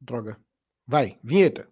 Droga. Vai, vinheta.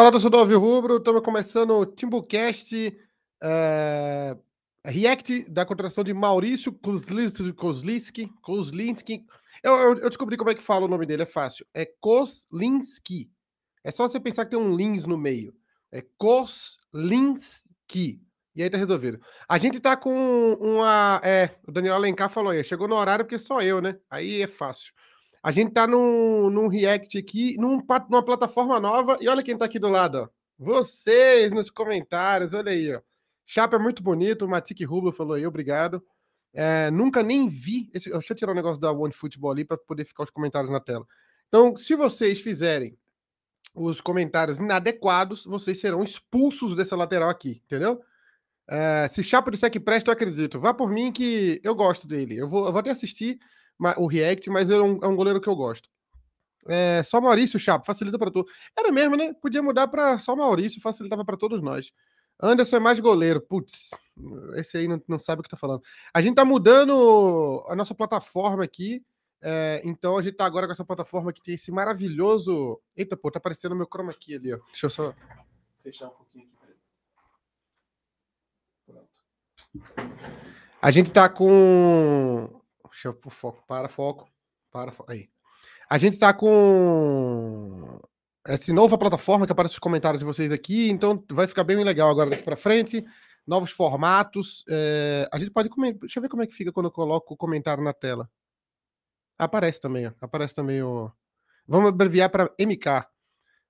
Fala, torcedor Alvi Rubro, estamos começando o Timbucast uh, React da contratação de Maurício Kozlinski. Kozlinski. Eu, eu, eu, descobri como é que fala o nome dele, é fácil. É Kozlinski. É só você pensar que tem um Lins no meio. É Kozlinski. E aí tá resolvido. A gente tá com uma. É, o Daniel Alencar falou aí, chegou no horário porque só eu, né? Aí é fácil. A gente tá num, num React aqui, num, numa plataforma nova, e olha quem tá aqui do lado, ó. Vocês nos comentários, olha aí, ó. Chapa é muito bonito, o Matic Rublo falou aí, obrigado. É, nunca nem vi. Esse, deixa eu tirar o um negócio da One Futebol ali para poder ficar os comentários na tela. Então, se vocês fizerem os comentários inadequados, vocês serão expulsos dessa lateral aqui, entendeu? É, se Chapa disser que presta, eu acredito. Vá por mim que eu gosto dele. Eu vou, eu vou até assistir o React, mas ele é um, é um goleiro que eu gosto. É, só Maurício, Chapo, facilita para tu. Era mesmo, né? Podia mudar para só Maurício, facilitava para todos nós. Anderson é mais goleiro. Putz, esse aí não, não sabe o que tá falando. A gente tá mudando a nossa plataforma aqui. É, então a gente tá agora com essa plataforma que tem esse maravilhoso. Eita, pô, tá aparecendo meu chroma aqui ali, ó. Deixa eu só fechar um pouquinho aqui. Pronto. A gente tá com Deixa eu foco. Para, foco. Para, foco. Aí. A gente tá com essa nova plataforma que aparece os comentários de vocês aqui, então vai ficar bem legal agora daqui para frente. Novos formatos. É... A gente pode. Comentar. Deixa eu ver como é que fica quando eu coloco o comentário na tela. Aparece também, ó. Aparece também o. Vamos abreviar para MK.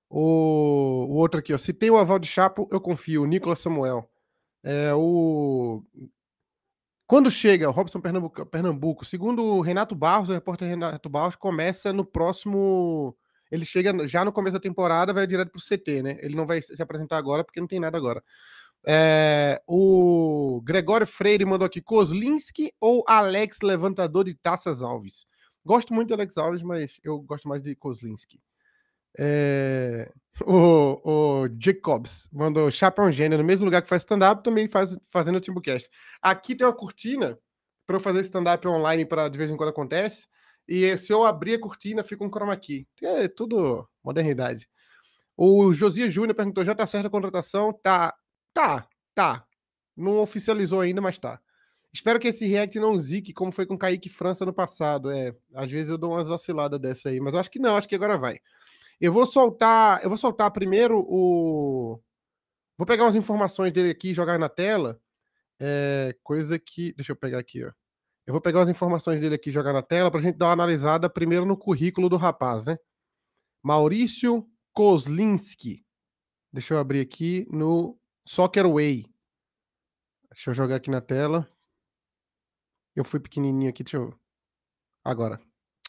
O... o outro aqui, ó. Se tem o aval de Chapo, eu confio. Nicolas Samuel. É, o quando chega o Robson Pernambuco, Pernambuco, segundo o Renato Barros, o repórter Renato Barros, começa no próximo. Ele chega já no começo da temporada, vai direto para o CT, né? Ele não vai se apresentar agora porque não tem nada agora. É, o Gregório Freire mandou aqui: Kozlinski ou Alex Levantador de Taças Alves? Gosto muito de Alex Alves, mas eu gosto mais de Kozlinski. É... O, o Jacobs mandou Chapa um gênio, no mesmo lugar que faz stand-up, também faz, fazendo o Timbucast. Aqui tem uma cortina para eu fazer stand-up online para de vez em quando acontece. E se eu abrir a cortina, fica um chroma key. É tudo modernidade. O Josias Júnior perguntou: já tá certa a contratação? Tá, tá, tá. Não oficializou ainda, mas tá. Espero que esse react não zique, como foi com Kaique França no passado. É, às vezes eu dou umas vaciladas dessa aí, mas acho que não, acho que agora vai. Eu vou soltar, eu vou soltar primeiro o. Vou pegar umas informações dele aqui e jogar na tela. É, coisa que. Deixa eu pegar aqui, ó. Eu vou pegar as informações dele aqui e jogar na tela para a gente dar uma analisada primeiro no currículo do rapaz, né? Maurício Kozlinski. Deixa eu abrir aqui no Soccer Way. Deixa eu jogar aqui na tela. Eu fui pequenininho aqui, deixa eu. Agora.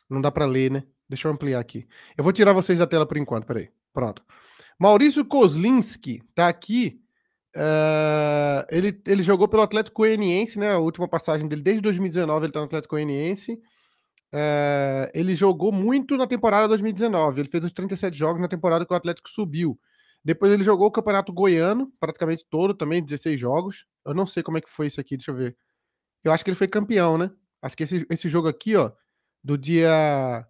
Não dá para ler, né? Deixa eu ampliar aqui. Eu vou tirar vocês da tela por enquanto, peraí. Pronto. Maurício Kozlinski tá aqui. Uh, ele, ele jogou pelo Atlético Goianiense, né? A última passagem dele desde 2019 ele tá no Atlético Goianiense. Uh, ele jogou muito na temporada 2019. Ele fez os 37 jogos na temporada que o Atlético subiu. Depois ele jogou o Campeonato Goiano, praticamente todo também, 16 jogos. Eu não sei como é que foi isso aqui, deixa eu ver. Eu acho que ele foi campeão, né? Acho que esse, esse jogo aqui, ó, do dia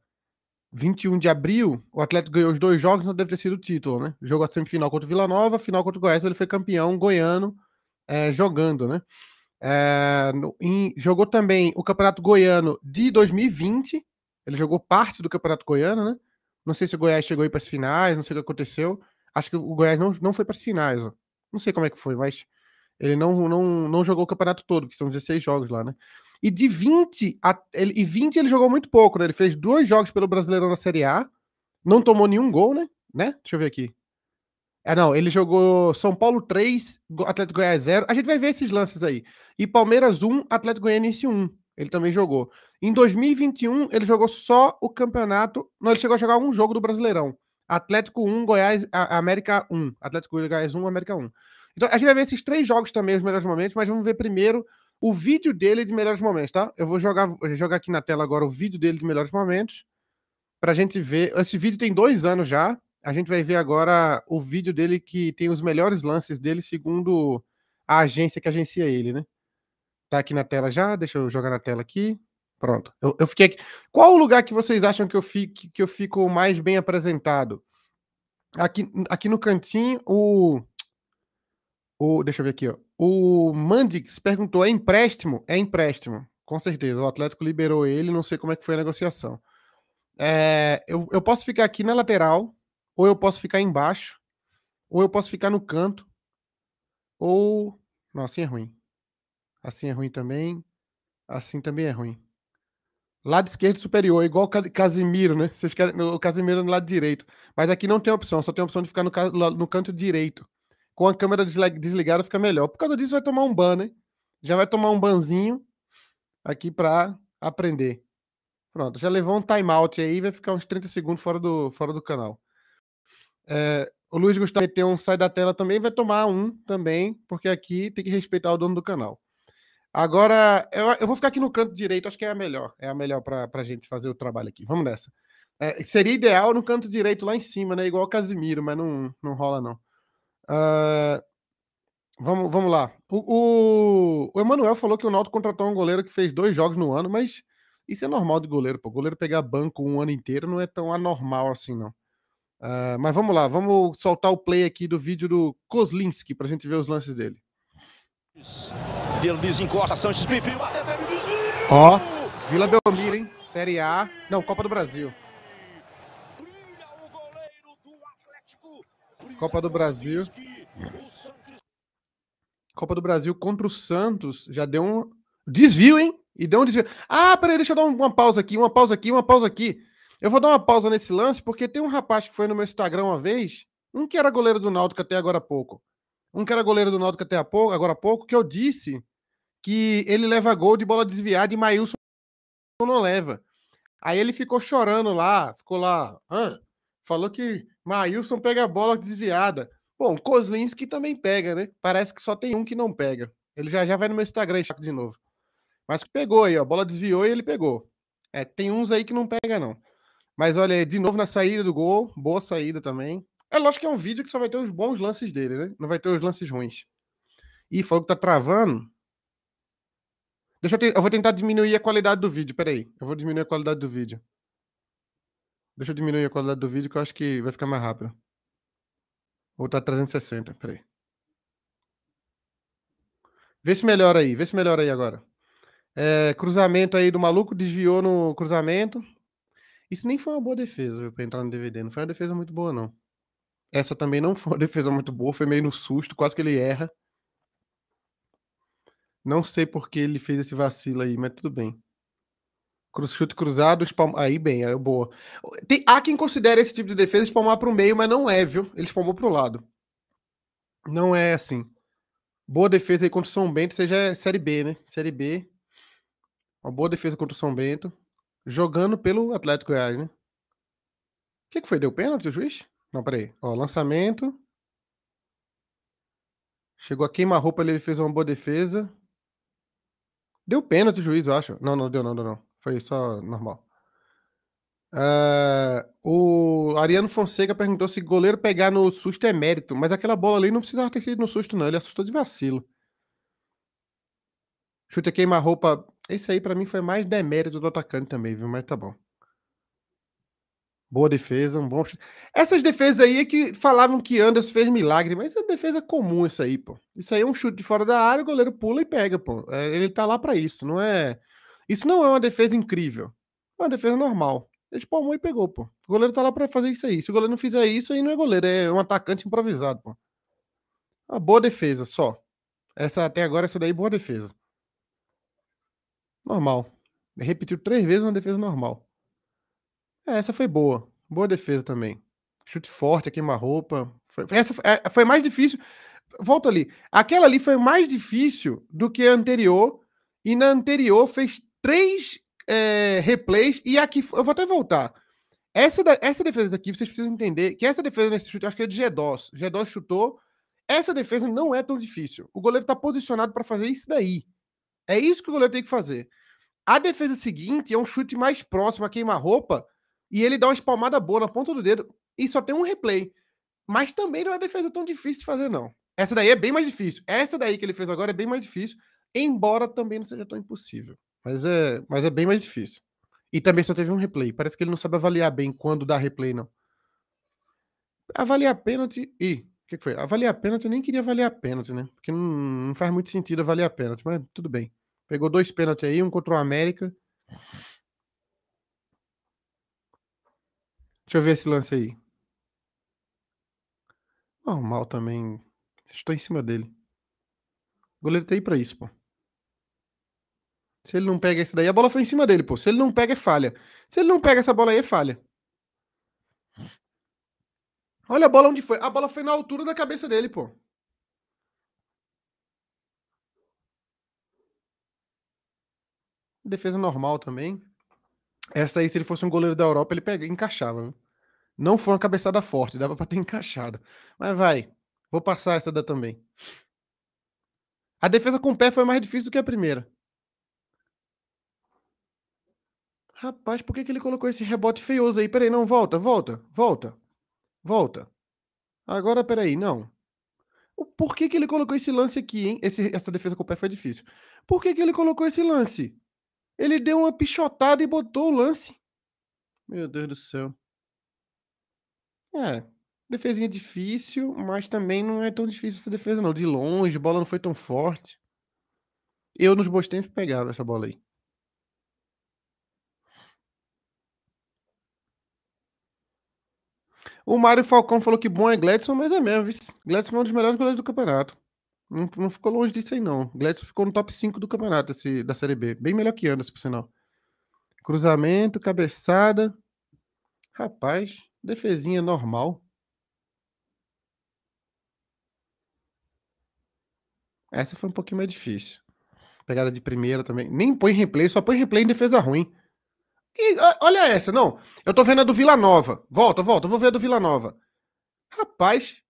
21 de abril, o Atlético ganhou os dois jogos, não deve ter sido o título, né? Jogo a semifinal contra o Vila Nova, final contra o Goiás, ele foi campeão goiano é, jogando, né? É, no, em, jogou também o Campeonato Goiano de 2020, ele jogou parte do Campeonato Goiano, né? Não sei se o Goiás chegou aí para as finais, não sei o que aconteceu. Acho que o Goiás não, não foi para as finais, ó. Não sei como é que foi, mas ele não, não, não jogou o campeonato todo, que são 16 jogos lá, né? E de 20, a, ele, e 20 ele jogou muito pouco, né? Ele fez dois jogos pelo Brasileirão na Série A, não tomou nenhum gol, né? né? Deixa eu ver aqui. É, não, ele jogou São Paulo 3, Atlético Goiás 0. A gente vai ver esses lances aí. E Palmeiras 1, Atlético Goianiense 1. Ele também jogou. Em 2021, ele jogou só o campeonato. Não, ele chegou a jogar um jogo do Brasileirão. Atlético 1, Goiás, América 1. Atlético Goiás 1, América 1. Então, a gente vai ver esses três jogos também, os melhores momentos, mas vamos ver primeiro o vídeo dele de melhores momentos, tá? Eu vou jogar, jogar aqui na tela agora o vídeo dele de melhores momentos, pra gente ver. Esse vídeo tem dois anos já. A gente vai ver agora o vídeo dele que tem os melhores lances dele, segundo a agência que agencia ele, né? Tá aqui na tela já, deixa eu jogar na tela aqui. Pronto. Eu, eu fiquei aqui. Qual o lugar que vocês acham que eu, fique, que eu fico mais bem apresentado? Aqui, aqui no cantinho, o. o deixa eu ver aqui, ó. O Mandix perguntou: é empréstimo? É empréstimo, com certeza. O Atlético liberou ele, não sei como é que foi a negociação. É, eu, eu posso ficar aqui na lateral, ou eu posso ficar embaixo, ou eu posso ficar no canto, ou. Não, assim é ruim. Assim é ruim também. Assim também é ruim. Lado esquerdo superior, igual o Casimiro, né? Vocês querem, o Casimiro no é lado direito. Mas aqui não tem opção, só tem a opção de ficar no, no canto direito com a câmera desligada fica melhor. Por causa disso, vai tomar um ban, né? Já vai tomar um banzinho aqui para aprender. Pronto, já levou um timeout aí, vai ficar uns 30 segundos fora do, fora do canal. É, o Luiz Gustavo ter um sai da tela também, vai tomar um também, porque aqui tem que respeitar o dono do canal. Agora, eu, eu vou ficar aqui no canto direito, acho que é a melhor. É a melhor para a gente fazer o trabalho aqui. Vamos nessa. É, seria ideal no canto direito lá em cima, né? Igual o Casimiro, mas não, não rola, não vamos, ah, vamos lá. O, o, o Emanuel falou que o Náutico contratou um goleiro que fez dois jogos no ano, mas isso é normal de goleiro. O goleiro pegar banco um ano inteiro não é tão anormal assim, não. Uh, mas vamos lá, vamos soltar o play aqui do vídeo do Kozlinski para a gente ver os lances dele. ele desencosta Sanches preferiu. Ó, Vila Belmiro, hein? Série A. Não, Copa do Brasil. Copa do Brasil. Copa do Brasil contra o Santos. Já deu um desvio, hein? E deu um desvio. Ah, peraí, deixa eu dar uma pausa aqui, uma pausa aqui, uma pausa aqui. Eu vou dar uma pausa nesse lance, porque tem um rapaz que foi no meu Instagram uma vez, um que era goleiro do Náutico até agora há pouco. Um que era goleiro do Náutico até agora há pouco, que eu disse que ele leva gol de bola desviada e Maílson não leva. Aí ele ficou chorando lá, ficou lá, ah, falou que Maílson pega a bola desviada. Bom, Kozlinski também pega, né? Parece que só tem um que não pega. Ele já já vai no meu Instagram de novo. Mas pegou aí, ó. A bola desviou e ele pegou. É, tem uns aí que não pega, não. Mas olha, de novo na saída do gol, boa saída também. É lógico que é um vídeo que só vai ter os bons lances dele, né? Não vai ter os lances ruins. E falou que tá travando. Deixa eu, te... eu vou tentar diminuir a qualidade do vídeo, peraí. Eu vou diminuir a qualidade do vídeo. Deixa eu diminuir a qualidade do vídeo que eu acho que vai ficar mais rápido. Vou botar 360, peraí. Vê se melhora aí, vê se melhora aí agora. É, cruzamento aí do maluco, desviou no cruzamento. Isso nem foi uma boa defesa, viu, pra entrar no DVD. Não foi uma defesa muito boa, não. Essa também não foi uma defesa muito boa, foi meio no susto, quase que ele erra. Não sei por que ele fez esse vacilo aí, mas tudo bem. Cruz, chute cruzado, espalmar. Aí bem, aí boa. Tem, há quem considere esse tipo de defesa espalmar para o meio, mas não é, viu? Ele espalmou para o lado. Não é assim. Boa defesa aí contra o São Bento, seja Série B, né? Série B. Uma boa defesa contra o São Bento. Jogando pelo Atlético Goiás, né? O que, que foi? Deu pênalti o juiz? Não, peraí. Ó, lançamento. Chegou a queima-roupa ali, ele fez uma boa defesa. Deu pênalti o juiz, eu acho. Não, não, deu não, não. Foi só normal. Eh, o Ariano Fonseca perguntou se goleiro pegar no susto é mérito, mas aquela bola ali não precisava ter sido no susto, não. Ele assustou de vacilo. Chute queima-roupa. Esse aí para mim foi mais demérito do atacante também, viu? Mas tá bom. Boa defesa, um bom. Essas defesas aí é que falavam que Anderson fez milagre, mas é defesa comum isso aí, pô. Isso aí é um chute de fora da área, o goleiro pula e pega, pô. É, ele tá lá para isso, não é isso não é uma defesa incrível. É uma defesa normal. Ele espalmou e pegou, pô. O goleiro tá lá pra fazer isso aí. Se o goleiro não fizer isso, aí não é goleiro, é um atacante improvisado, pô. Uma boa defesa só. Essa até agora, essa daí, boa defesa. Normal. Repetiu três vezes uma defesa normal. É, essa foi boa. Boa defesa também. Chute forte, queima-roupa. Essa foi, é, foi mais difícil. Volta ali. Aquela ali foi mais difícil do que a anterior. E na anterior fez três é, replays e aqui eu vou até voltar. Essa, essa defesa daqui, vocês precisam entender que essa defesa nesse chute, acho que é de Gedós. Gedós chutou. Essa defesa não é tão difícil. O goleiro está posicionado para fazer isso daí. É isso que o goleiro tem que fazer. A defesa seguinte é um chute mais próximo a queima-roupa e ele dá uma espalmada boa na ponta do dedo e só tem um replay. Mas também não é uma defesa tão difícil de fazer, não. Essa daí é bem mais difícil. Essa daí que ele fez agora é bem mais difícil, embora também não seja tão impossível. Mas é, mas é bem mais difícil. E também só teve um replay. Parece que ele não sabe avaliar bem quando dá replay, não. Avaliar pênalti. Ih, o que, que, foi? Avaliar pênalti, eu nem queria avaliar pênalti, né? Porque não, não faz muito sentido avaliar pênalti, mas tudo bem. Pegou dois pênaltis aí, um contra o América. Deixa eu ver esse lance aí. Normal também. Estou em cima dele. O goleiro tá aí pra isso, pô. Se ele não pega esse daí, a bola foi em cima dele, pô. Se ele não pega, é falha. Se ele não pega essa bola aí, é falha. Olha a bola onde foi. A bola foi na altura da cabeça dele, pô. Defesa normal também. Essa aí, se ele fosse um goleiro da Europa, ele pega, encaixava. Não foi uma cabeçada forte, dava para ter encaixado. Mas vai, vou passar essa da também. A defesa com o pé foi mais difícil do que a primeira. Rapaz, por que, que ele colocou esse rebote feioso aí? Peraí, não, volta, volta, volta, volta. Agora, peraí, não. Por que, que ele colocou esse lance aqui, hein? Esse, essa defesa com o pé foi difícil. Por que, que ele colocou esse lance? Ele deu uma pichotada e botou o lance. Meu Deus do céu. É, defesinha difícil, mas também não é tão difícil essa defesa, não. De longe, a bola não foi tão forte. Eu, nos bons tempos, pegava essa bola aí. O Mário Falcão falou que bom é Gladson, mas é mesmo. Gladson foi um dos melhores goleiros do campeonato. Não, não ficou longe disso aí, não. Gladson ficou no top 5 do campeonato esse, da Série B. Bem melhor que Anderson, por sinal. Cruzamento, cabeçada. Rapaz, defesinha normal. Essa foi um pouquinho mais difícil. Pegada de primeira também. Nem põe replay, só põe replay em defesa ruim olha essa, não. Eu tô vendo a do Vila Nova. Volta, volta, vou ver a do Vila Nova. Rapaz,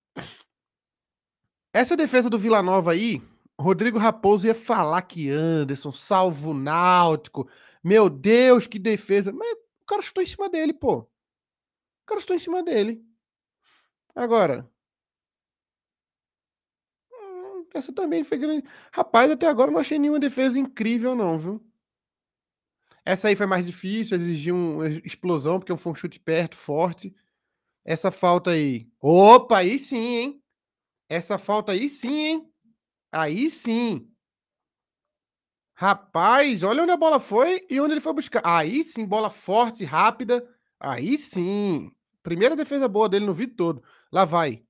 essa defesa do Vila Nova aí, Rodrigo Raposo ia falar que Anderson, salvo o Náutico. Meu Deus, que defesa. Mas o cara chutou em cima dele, pô. O cara chutou em cima dele. Agora. Hum, essa também foi grande. Rapaz, até agora não achei nenhuma defesa incrível, não, viu? Essa aí foi mais difícil, exigiu uma explosão, porque foi um chute perto, forte. Essa falta aí. Opa, aí sim, hein? Essa falta aí sim, hein? Aí sim. Rapaz, olha onde a bola foi e onde ele foi buscar. Aí sim, bola forte, rápida. Aí sim. Primeira defesa boa dele no vídeo todo. Lá vai.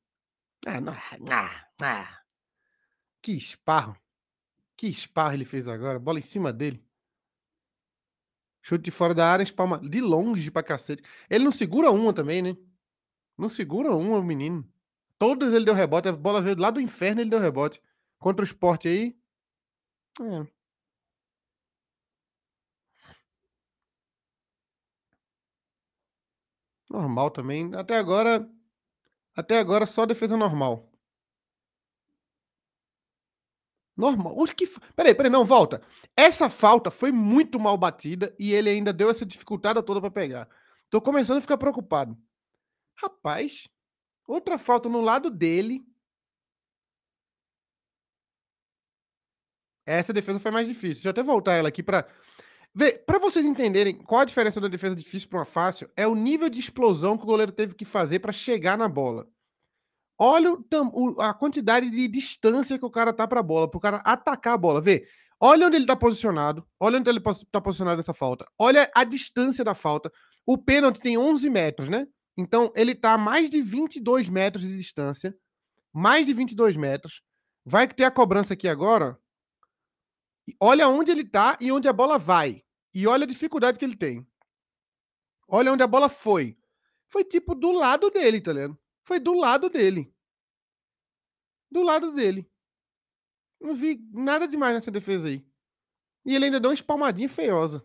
Ah, não, ah, ah. Que esparro. Que esparro ele fez agora. Bola em cima dele. Chute de fora da área, espalma de longe pra cacete. Ele não segura uma também, né? Não segura uma, o menino. Todas ele deu rebote. A bola veio lá do inferno ele deu rebote. Contra o esporte aí. É. Normal também. Até agora. Até agora só defesa normal. Normal. Onde que. Peraí, peraí, não, volta. Essa falta foi muito mal batida e ele ainda deu essa dificultada toda para pegar. Tô começando a ficar preocupado. Rapaz, outra falta no lado dele. Essa defesa foi mais difícil. Deixa eu até voltar ela aqui para para vocês entenderem qual a diferença da defesa difícil para uma fácil, é o nível de explosão que o goleiro teve que fazer para chegar na bola. Olha o, a quantidade de distância que o cara tá para a bola, para o cara atacar a bola. Vê, olha onde ele está posicionado, olha onde ele está posicionado nessa falta, olha a distância da falta. O pênalti tem 11 metros, né? Então ele tá a mais de 22 metros de distância, mais de 22 metros. Vai ter a cobrança aqui agora. Olha onde ele tá e onde a bola vai. E olha a dificuldade que ele tem. Olha onde a bola foi. Foi tipo do lado dele, tá ligado? Foi do lado dele do lado dele. Não vi nada demais nessa defesa aí. E ele ainda deu uma espalmadinha feiosa.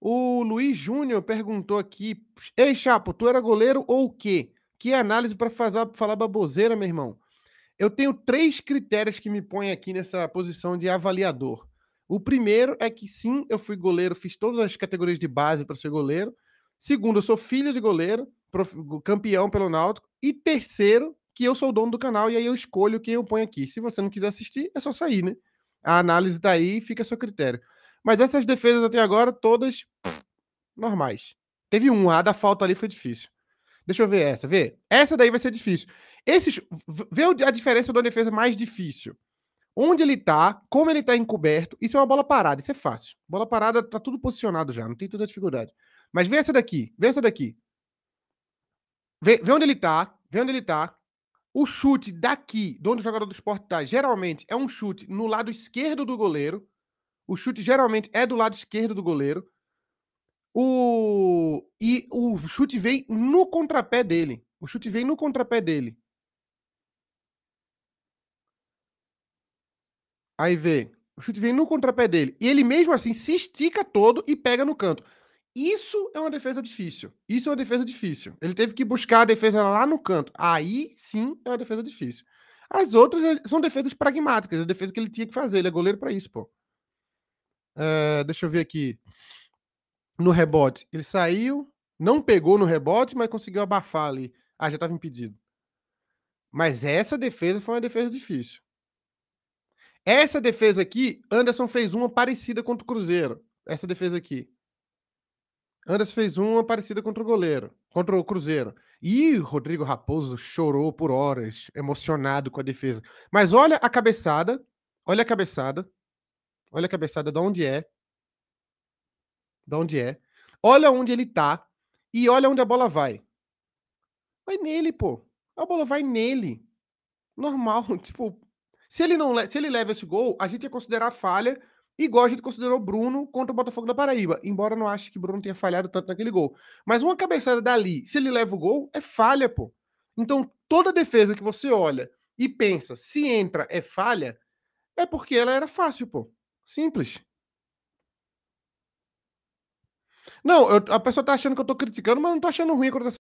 O Luiz Júnior perguntou aqui: Ei, Chapo, tu era goleiro ou o quê? Que análise para falar baboseira, meu irmão? Eu tenho três critérios que me põem aqui nessa posição de avaliador. O primeiro é que sim, eu fui goleiro, fiz todas as categorias de base para ser goleiro. Segundo, eu sou filho de goleiro, campeão pelo Náutico. E terceiro, que eu sou o dono do canal e aí eu escolho quem eu ponho aqui. Se você não quiser assistir, é só sair, né? A análise tá aí fica a seu critério. Mas essas defesas até agora, todas normais. Teve um, a da falta ali foi difícil. Deixa eu ver essa, vê. Essa daí vai ser difícil. Esses, vê a diferença da defesa mais difícil. Onde ele tá, como ele tá encoberto. Isso é uma bola parada, isso é fácil. Bola parada tá tudo posicionado já, não tem tanta dificuldade. Mas vê essa daqui, vê essa daqui. Vê, vê onde ele tá, vê onde ele tá, o chute daqui, de onde o jogador do esporte está, geralmente é um chute no lado esquerdo do goleiro. O chute geralmente é do lado esquerdo do goleiro. O... E o chute vem no contrapé dele. O chute vem no contrapé dele. Aí vê. O chute vem no contrapé dele. E ele mesmo assim se estica todo e pega no canto. Isso é uma defesa difícil. Isso é uma defesa difícil. Ele teve que buscar a defesa lá no canto. Aí sim é uma defesa difícil. As outras eh, são defesas pragmáticas, é a defesa que ele tinha que fazer. Ele é goleiro para isso, pô. Eh, deixa eu ver aqui. No rebote, ele saiu, não pegou no rebote, mas conseguiu abafar ali. Ah, já estava impedido. Mas essa defesa foi uma defesa difícil. Essa defesa aqui, Anderson fez uma parecida contra o Cruzeiro. Essa defesa aqui. Anderson fez uma parecida contra o goleiro, contra o Cruzeiro. E o Rodrigo Raposo chorou por horas, emocionado com a defesa. Mas olha a cabeçada, olha a cabeçada, olha a cabeçada de onde é, de onde é, olha onde ele tá e olha onde a bola vai. Vai nele, pô. A bola vai nele. Normal, tipo, se ele não, se ele leva esse gol, a gente ia considerar falha Igual a gente considerou Bruno contra o Botafogo da Paraíba, embora não ache que Bruno tenha falhado tanto naquele gol. Mas uma cabeçada dali, se ele leva o gol, é falha, pô. Então, toda defesa que você olha e pensa, se entra, é falha, é porque ela era fácil, pô. Simples. Não, eu, a pessoa tá achando que eu tô criticando, mas não tô achando ruim a contratação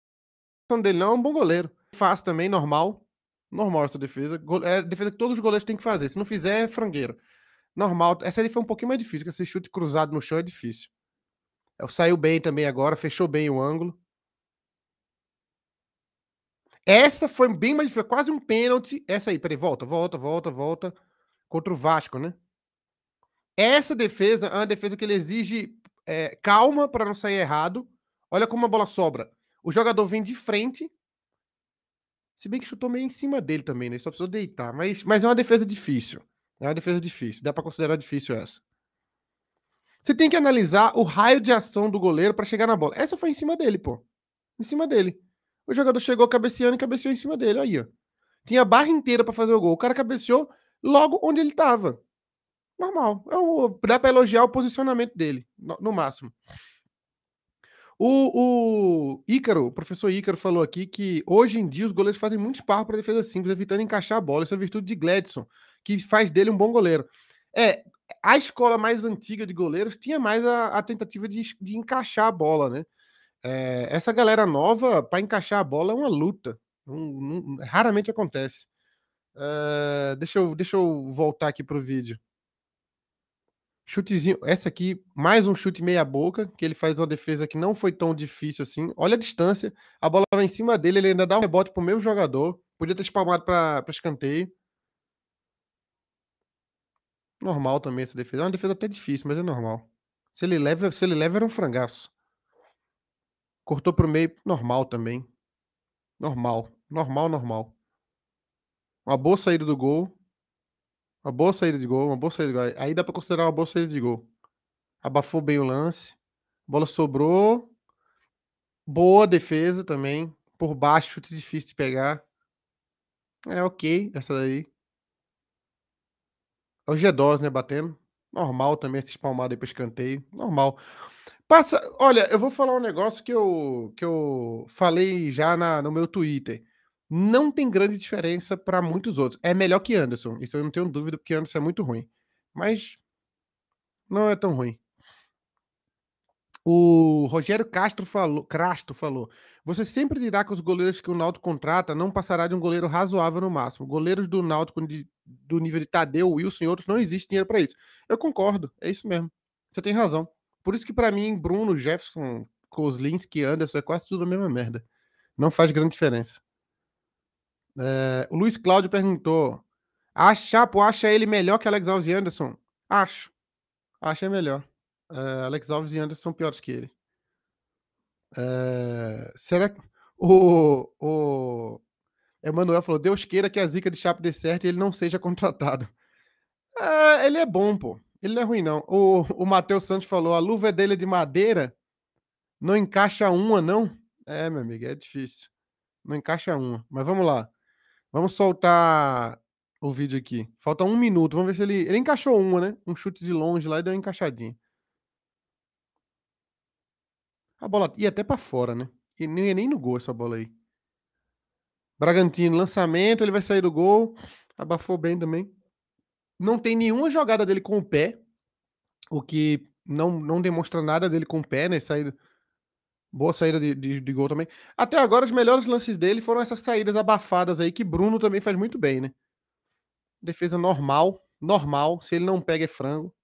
dele, não. É um bom goleiro. Faz também, normal. Normal essa defesa. É defesa que todos os goleiros têm que fazer. Se não fizer, é frangueiro normal. Essa ali foi um pouquinho mais difícil, porque esse chute cruzado no chão é difícil. É saiu bem também agora, fechou bem o ângulo. Essa foi bem mais difícil, quase um pênalti. Essa aí, peraí, volta, volta, volta, volta. Contra o Vasco, né? Essa defesa é uma defesa que ele exige é, calma para não sair errado. Olha como a bola sobra. O jogador vem de frente. Se bem que chutou meio em cima dele também, né? Só precisou deitar. Mas, mas é uma defesa difícil. É uma defesa difícil. Dá para considerar difícil essa. Você tem que analisar o raio de ação do goleiro para chegar na bola. Essa foi em cima dele, pô. Em cima dele. O jogador chegou cabeceando e cabeceou em cima dele. Aí, ó. Tinha a barra inteira para fazer o gol. O cara cabeceou logo onde ele tava. Normal. É um, dá pra elogiar o posicionamento dele, no, no máximo. O, o, Ícaro, o professor Ícaro falou aqui que hoje em dia os goleiros fazem muito esparro para defesa simples, evitando encaixar a bola. Isso é virtude de Gladson que faz dele um bom goleiro. É, a escola mais antiga de goleiros tinha mais a, a tentativa de, de, encaixar a bola, né? É, essa galera nova, para encaixar a bola, é uma luta. raramente acontece. É, deixa, eu, deixa eu voltar aqui pro vídeo. Chutezinho, essa aqui, mais um chute meia-boca, que ele faz uma defesa que não foi tão difícil assim. Olha a distância, a bola vai em cima dele, ele ainda dá um rebote pro mesmo jogador. Podia ter espalmado para escanteio. Normal também essa defesa. É uma defesa até difícil, mas é normal. Se ele leva, se ele leva era um frangaço. Cortou pro meio, normal também. Normal, normal, normal. Uma boa saída do gol. Uma boa saída de gol, uma boa saída de gol. Aí dá para considerar uma boa saída de gol. Abafou bem o lance. A bola sobrou. Boa defesa também. Por baixo, difícil de pegar. É ok, essa daí. É o G2, né, batendo. Normal também se espalmar aí para escanteio. Normal. Passa, olha, eu vou falar um negócio que eu, que eu falei já na, no meu Twitter. Não tem grande diferença para muitos outros. É melhor que Anderson. Isso eu não tenho dúvida, porque Anderson é muito ruim. Mas não é tão ruim. O Rogério Castro falou, Castro falou: você sempre dirá que os goleiros que o Náutico contrata não passará de um goleiro razoável no máximo. Goleiros do Náutico de, do nível de Tadeu, Wilson e outros não existe dinheiro para isso. Eu concordo, é isso mesmo. Você tem razão. Por isso que para mim Bruno, Jefferson, Kozlinski, Anderson é quase tudo a mesma merda. Não faz grande diferença. É, o Luiz Cláudio perguntou: A Chapo acha ele melhor que Alex Alves e Anderson? Acho. Acho é melhor. É, Alex Alves e Anderson são piores que ele. É, será que o, o Emanuel falou: Deus queira que a zica de Chapo dê certo e ele não seja contratado. É, ele é bom, pô. Ele não é ruim, não. O, o Matheus Santos falou: a luva é dele é de madeira, não encaixa uma, não? É, meu amigo, é difícil. Não encaixa uma. Mas vamos lá. Vamos soltar o vídeo aqui. Falta um minuto. Vamos ver se ele. Ele encaixou uma, né? Um chute de longe lá e deu uma encaixadinha. A bola ia até para fora, né? E nem, nem no gol essa bola aí. Bragantino, lançamento, ele vai sair do gol. Abafou bem também. Não tem nenhuma jogada dele com o pé, o que não, não demonstra nada dele com o pé, né? Saída, boa saída de, de, de gol também. Até agora, os melhores lances dele foram essas saídas abafadas aí, que Bruno também faz muito bem, né? Defesa normal, normal. Se ele não pega, é frango.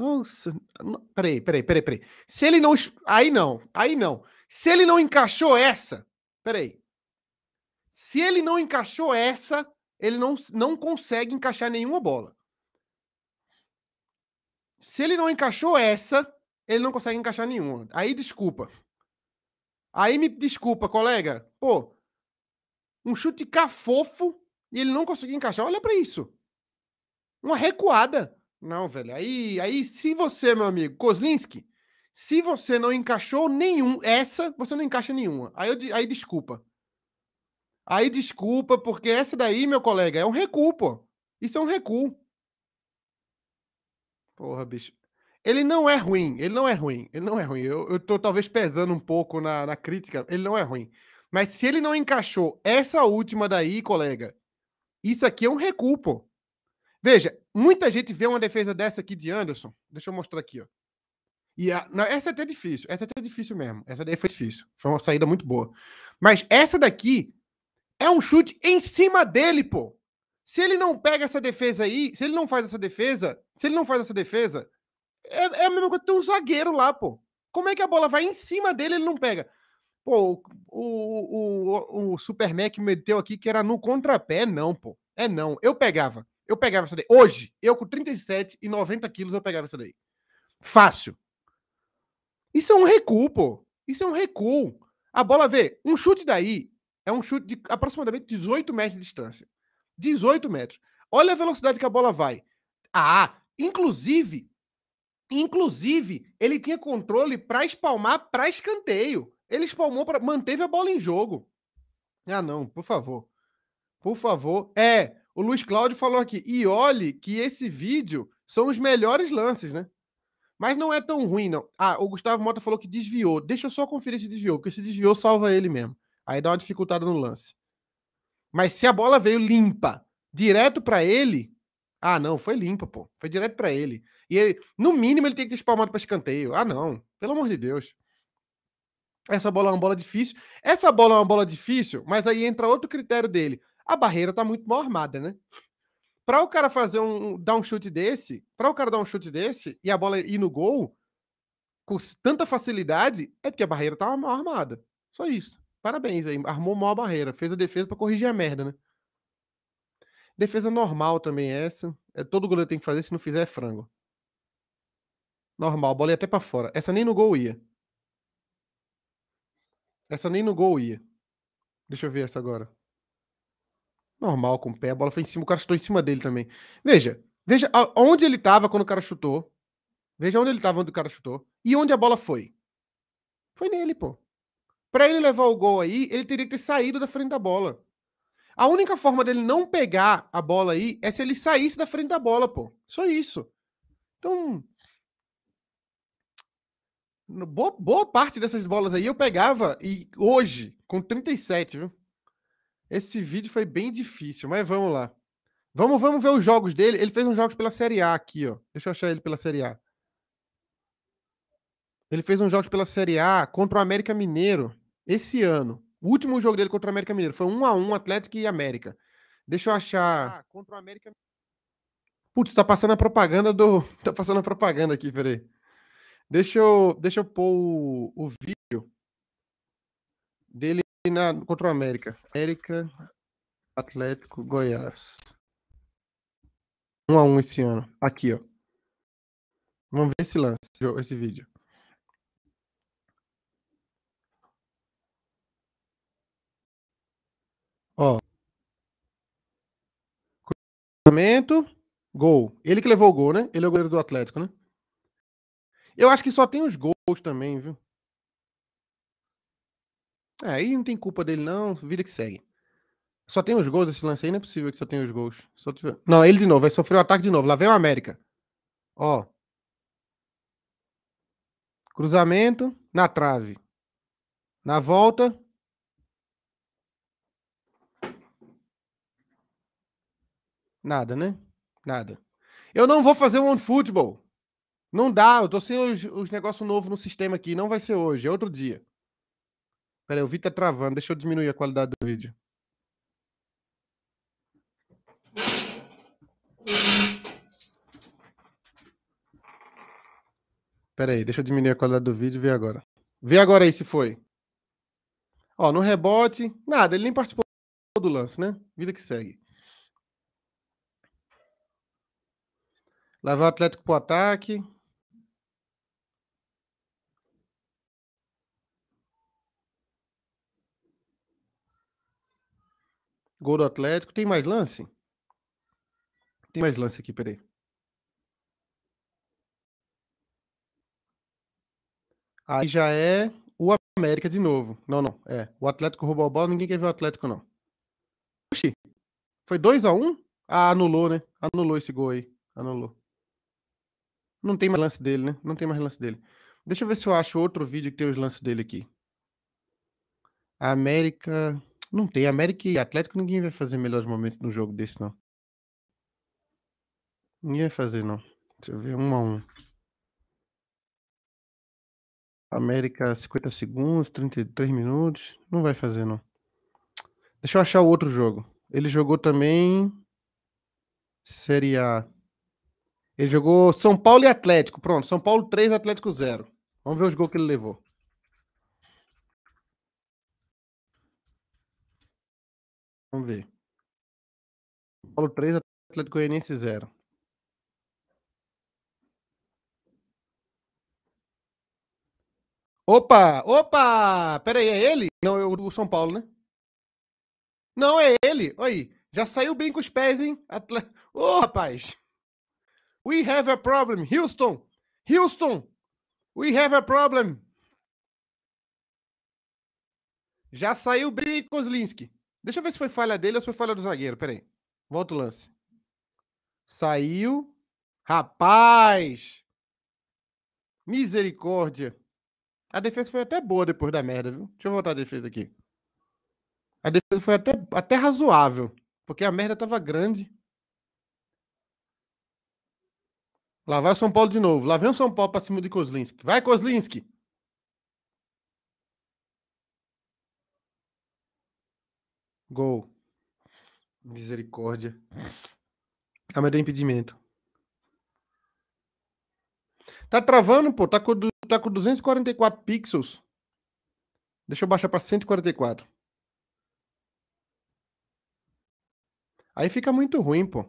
Nossa, peraí, peraí, peraí, peraí. Se ele não. Aí não, aí não. Se ele não encaixou essa, peraí. Se ele não encaixou essa, ele não, não consegue encaixar nenhuma bola. Se ele não encaixou essa, ele não consegue encaixar nenhuma. Aí desculpa. Aí me desculpa, colega. Pô, um chute cafofo e ele não conseguiu encaixar. Olha para isso. Uma recuada. Não, velho. Aí, aí, se você, meu amigo, Kozlinski, se você não encaixou nenhum, essa, você não encaixa nenhuma. Aí, eu, aí desculpa. Aí desculpa, porque essa daí, meu colega, é um recuo, pô. Isso é um recuo. Porra, bicho. Ele não é ruim, ele não é ruim, ele não é ruim. Eu, eu tô talvez pesando um pouco na, na crítica, ele não é ruim. Mas se ele não encaixou essa última daí, colega, isso aqui é um recuo, pô. Veja, muita gente vê uma defesa dessa aqui de Anderson. Deixa eu mostrar aqui, ó. E a, não, essa é até difícil, essa é até difícil mesmo. Essa daí foi difícil. Foi uma saída muito boa. Mas essa daqui é um chute em cima dele, pô. Se ele não pega essa defesa aí, se ele não faz essa defesa, se ele não faz essa defesa, é, é a mesma coisa tem um zagueiro lá, pô. Como é que a bola vai em cima dele ele não pega? Pô, o, o, o, o Superman que meteu aqui que era no contrapé, não, pô. É não. Eu pegava. Eu pegava essa daí. Hoje, eu com 37 e 90 quilos, eu pegava essa daí. Fácil. Isso é um recuo, pô. Isso é um recuo. A bola vê, um chute daí é um chute de aproximadamente 18 metros de distância. 18 metros. Olha a velocidade que a bola vai. Ah, inclusive, inclusive, ele tinha controle para espalmar para escanteio. Ele espalmou para manteve a bola em jogo. Ah, não, por favor. Por favor. É, o Luiz Cláudio falou aqui, e olhe que esse vídeo são os melhores lances, né? Mas não é tão ruim, não. Ah, o Gustavo Mota falou que desviou. Deixa eu só conferir se desviou, porque se desviou, salva ele mesmo. Aí dá uma dificultada no lance. Mas se a bola veio limpa, direto para ele. Ah, não, foi limpa, pô. Foi direto para ele. E ele, no mínimo, ele tem que ter espalmado para escanteio. Ah, não. Pelo amor de Deus. Essa bola é uma bola difícil. Essa bola é uma bola difícil, mas aí entra outro critério dele a barreira tá muito mal armada, né? Para o cara fazer um dar um chute desse, para o cara dar um chute desse e a bola ir no gol com tanta facilidade, é porque a barreira tava tá mal armada. Só isso. Parabéns aí, armou mal a barreira, fez a defesa para corrigir a merda, né? Defesa normal também é essa. É, todo goleiro tem que fazer, se não fizer é frango. Normal, bola ia até para fora. Essa nem no gol ia. Essa nem no gol ia. Deixa eu ver essa agora normal, com o pé, a bola foi em cima, o cara chutou em cima dele também. Veja, veja onde ele estava quando o cara chutou. Veja onde ele estava quando o cara chutou. E onde a bola foi. Foi nele, pô. Para ele levar o gol aí, ele teria que ter saído da frente da bola. A única forma dele não pegar a bola aí é se ele saísse da frente da bola, pô. Só isso. Então. Boa, boa parte dessas bolas aí eu pegava e hoje, com 37, viu? Esse vídeo foi bem difícil, mas vamos lá. Vamos, vamos ver os jogos dele. Ele fez uns jogos pela Série A aqui, ó. Deixa eu achar ele pela Série A. Ele fez uns jogos pela Série A contra o América Mineiro esse ano. O último jogo dele contra o América Mineiro foi 1 a 1 Atlético e América. Deixa eu achar. Ah, contra o América Putz, tá passando a propaganda do. Tá passando a propaganda aqui, peraí. Deixa eu, deixa eu pôr o, o vídeo dele e na, contra o América. América, Atlético, Goiás. 1 um a 1 um esse ano. Aqui, ó. Vamos ver esse lance, esse vídeo. Ó. Cruzamento, gol. Ele que levou o gol, né? Ele é o goleiro do Atlético, né? Eu acho que só tem os gols também, viu? É, Aí não tem culpa dele, não. Vida que segue. Só tem os gols esse lance aí, não é possível que só tenha os gols. Só tiver... Não, ele de novo, vai sofrer o um ataque de novo. Lá vem o América. Ó. Cruzamento na trave. Na volta. Nada, né? Nada. Eu não vou fazer um on futebol. Não dá, eu tô sem os, os negócios novos no sistema aqui. Não vai ser hoje, é outro dia. Peraí, o vídeo tá travando. Deixa eu diminuir a qualidade do vídeo. Peraí, deixa eu diminuir a qualidade do vídeo e ver agora. Vê agora aí se foi. Ó, no rebote, nada, ele nem participou do lance, né? Vida que segue. Lá vai o Atlético pro ataque. Gol do Atlético. Tem mais lance? Tem mais lance aqui, peraí. Aí já é o América de novo. Não, não. É. O Atlético roubou a bola, ninguém quer ver o Atlético, não. Oxi. Foi 2x1? Um? Ah, anulou, né? Anulou esse gol aí. Anulou. Não tem mais lance dele, né? Não tem mais lance dele. Deixa eu ver se eu acho outro vídeo que tem os lances dele aqui. América. Não tem. América e Atlético, ninguém vai fazer melhores momentos num jogo desse, não. Ninguém vai fazer, não. Deixa eu ver, um a um. América, 50 segundos, 33 minutos. Não vai fazer, não. Deixa eu achar o outro jogo. Ele jogou também. Série A. Ele jogou São Paulo e Atlético. Pronto, São Paulo 3, Atlético 0. Vamos ver os gols que ele levou. Vamos ver. São Paulo 3, Atlético Goianiense 0. Opa, opa! Peraí, é ele? Não, é o São Paulo, né? Não, é ele. Oi, já saiu bem com os pés, hein? Atle... Ô, oh, rapaz! We have a problem, Houston! Houston! We have a problem! Já saiu bem com Kozlinski. Deixa eu ver se foi falha dele ou se foi falha do zagueiro. Peraí. Volta o lance. Saiu. Rapaz! Misericórdia. A defesa foi até boa depois da merda, viu? Deixa eu voltar a defesa aqui. A defesa foi até, até razoável. Porque a merda tava grande. Lá vai o São Paulo de novo. Lá vem o São Paulo pra cima de Kozlinski. Vai, Kozlinski! Gol. Misericórdia. A ah, deu impedimento. Tá travando, pô. Tá com, tá com 244 pixels. Deixa eu baixar pra 144. Aí fica muito ruim, pô.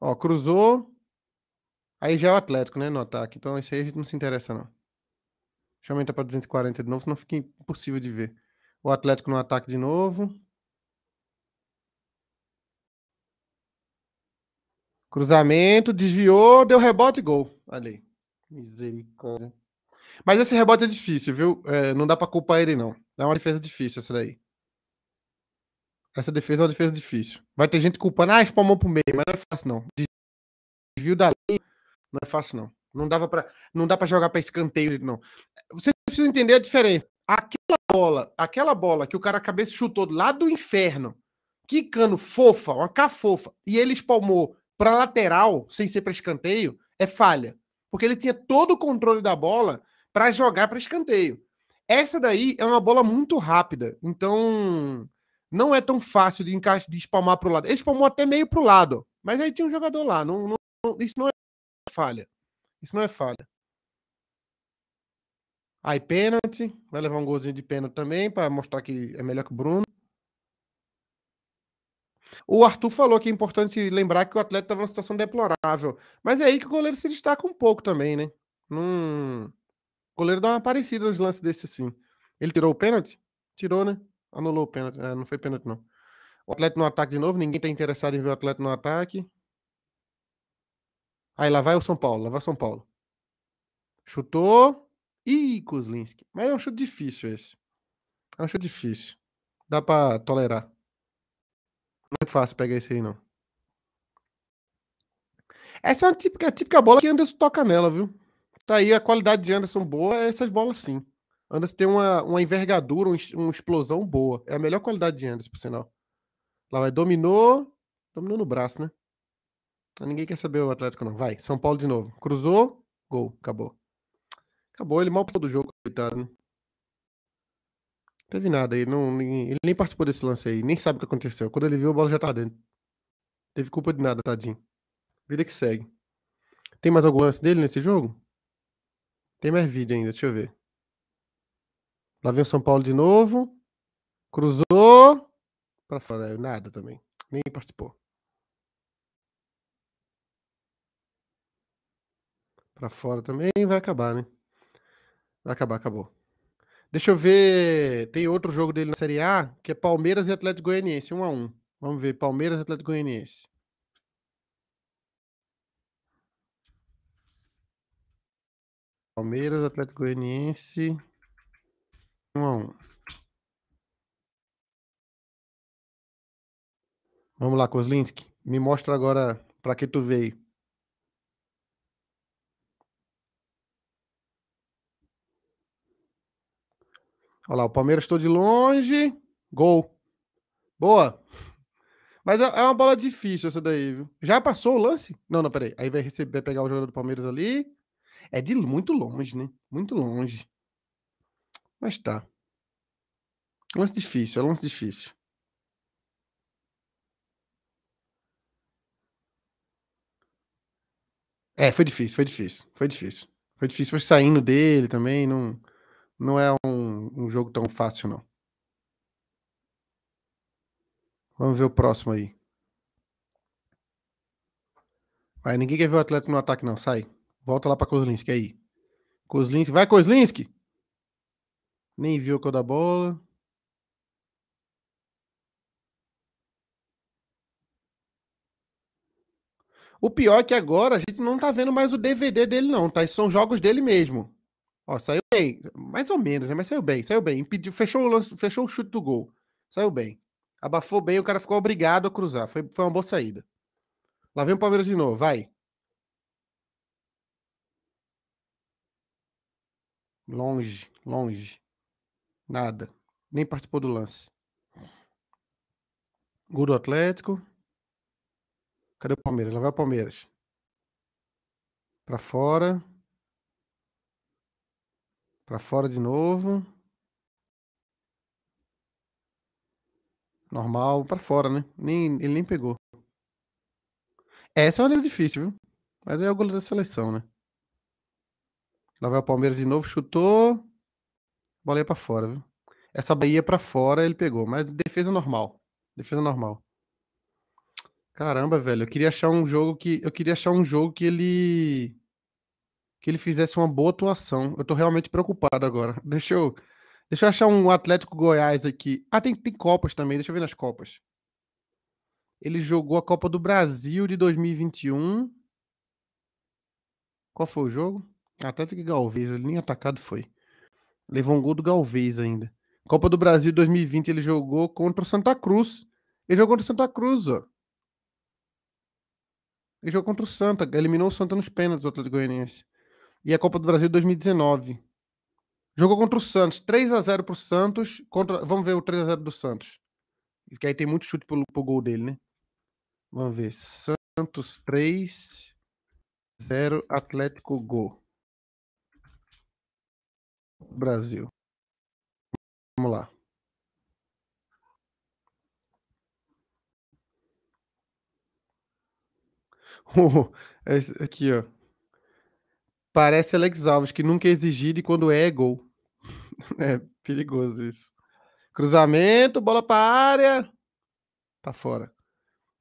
Ó, cruzou. Aí já é o Atlético, né, no ataque. Então isso aí a gente não se interessa, não. Deixa eu aumentar pra 240 de novo, senão fica impossível de ver. O Atlético no ataque de novo. Cruzamento, desviou, deu rebote e gol. Ali. Misericórdia. Mas esse rebote é difícil, viu? É, não dá para culpar ele, não. É uma defesa difícil essa daí. Essa defesa é uma defesa difícil. Vai ter gente culpando, ah, espalmou pro meio, mas não é fácil, não. Desvio da linha, não é fácil, não. Não dava para, não dá para jogar para escanteio, não. Você precisa entender a diferença. Aquela bola, aquela bola que o cara cabeça chutou lá do inferno, quicando fofa, uma cafofa, e ele espalmou para lateral, sem ser para escanteio, é falha. Porque ele tinha todo o controle da bola para jogar para escanteio. Essa daí é uma bola muito rápida, então não é tão fácil de, encaixar, de espalmar para o lado. Ele espalmou até meio para o lado, mas aí tinha um jogador lá. Não, não, isso não é falha. Isso não é falha. Aí, pênalti. Vai levar um golzinho de pênalti também para mostrar que é melhor que o Bruno. O Arthur falou que é importante lembrar que o atleta estava numa situação deplorável. Mas é aí que o goleiro se destaca um pouco também, né? Num... O goleiro dá uma parecida nos lances desse assim. Ele tirou o pênalti? Tirou, né? Anulou o pênalti. É, não foi pênalti, não. O atleta no ataque de novo, ninguém está interessado em ver o atleta no ataque. Aí lá vai o São Paulo, lá vai o São Paulo. Chutou. Ih, Kuzlinski. Mas é um chute difícil esse. É um chute difícil. Dá para tolerar. Não é fácil pegar esse aí, não. Essa é uma típica, é típica bola que Anderson toca nela, viu? Tá aí a qualidade de Anderson boa, é essas bolas sim. Anderson tem uma, uma envergadura, um, uma explosão boa. É a melhor qualidade de Anderson, por sinal. Lá vai, dominou. Dominou no braço, né? Ninguém quer saber o Atlético, não. Vai, São Paulo de novo. Cruzou, gol, acabou. Acabou, ele mal passou do jogo, coitado, né? Teve nada, ele, não, ele nem participou desse lance aí, nem sabe o que aconteceu. Quando ele viu, a bola já tá dentro. Teve culpa de nada, tadinho. Vida que segue. Tem mais algum lance dele nesse jogo? Tem mais vídeo ainda, deixa eu ver. Lá vem o São Paulo de novo. Cruzou. Pra fora, é, nada também. Nem participou. Pra fora também vai acabar, né? Vai acabar, acabou. Deixa eu ver. Tem outro jogo dele na Série A, que é Palmeiras e Atlético Goianiense, 1 a 1 Vamos ver, Palmeiras e Atlético Goianiense. Palmeiras, Atlético Goianiense, 1 a 1 Vamos lá, Kozlinski. Me mostra agora para que tu veio. Olha lá, o Palmeiras estou de longe. Gol. Boa. Mas é, é uma bola difícil essa daí, viu? Já passou o lance? Não, não, peraí. Aí vai receber, vai pegar o jogador do Palmeiras ali. É de muito longe, né? Muito longe. Mas tá. Lance difícil, é lance difícil. É, foi difícil, foi difícil, foi difícil. Foi difícil, foi saindo dele também, não não é um, um jogo tão fácil, não. Vamos ver o próximo aí. Vai, ninguém quer ver o Atlético no ataque, não. Sai. Volta lá para Kozlinski aí. Kozlinski. Vai, Kozlinski! Nem viu o que eu da bola. O pior é que agora a gente não tá vendo mais o DVD dele, não, tá? são jogos dele mesmo. Ó, saiu bem, mais ou menos, né? Mas saiu bem, saiu bem. Impediu, fechou o lance, fechou o chute do gol. Saiu bem. Abafou bem, o cara ficou obrigado a cruzar. Foi, foi uma boa saída. Lá vem o Palmeiras de novo, vai. Longe, longe. Nada. Nem participou do lance. Gol do Atlético. Cadê o Palmeiras? Lá vai o Palmeiras. Pra fora. Para fora de novo. Normal, para fora, né? Nem, ele nem pegou. É, essa é uma linha difícil, viu? Mas é o goleiro da seleção, né? Lá vai o Palmeiras de novo, chutou. Bola ia pra fora, viu? Essa Bahia pra fora ele pegou, mas defesa normal. Defesa normal. Caramba, velho, eu queria achar um jogo que eu queria achar um jogo que ele que ele fizesse uma boa atuação. Eu tô realmente preocupado agora. Deixa eu, deixa eu achar um Atlético Goiás aqui. Ah, tem, tem Copas também, deixa eu ver nas Copas. Ele jogou a Copa do Brasil de 2021. Qual foi o jogo? Atlético Galvez, ele nem atacado foi. Levou um gol do Galvez ainda. Copa do Brasil 2020 ele jogou contra o Santa Cruz. Ele jogou contra o Santa Cruz, ó. Ele jogou contra o Santa, eliminou o Santa nos pênaltis, o Atlético Goianiense e a Copa do Brasil 2019. Jogou contra o Santos, 3 a 0 pro Santos. Contra... Vamos ver o 3 a 0 do Santos. Porque aí tem muito chute pro, pro gol dele, né? Vamos ver. Santos 3, 0 Atlético Gol. Brasil. Vamos lá. Oh, aqui, ó. Parece Alex Alves, que nunca é exigido e quando é, é gol. é perigoso isso. Cruzamento, bola para área. Para fora.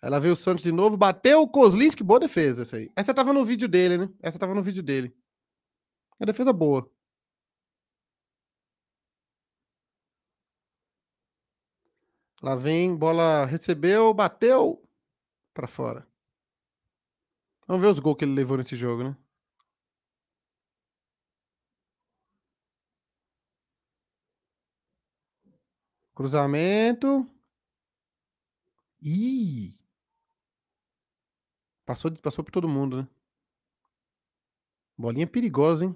Ela veio o Santos de novo, bateu o Kozlinski, boa defesa essa aí. Essa tava no vídeo dele, né? Essa tava no vídeo dele. É defesa boa. Lá vem, bola recebeu, bateu para fora. Vamos ver os gols que ele levou nesse jogo, né? Cruzamento. Ih! Passou, passou por todo mundo, né? Bolinha perigosa, hein?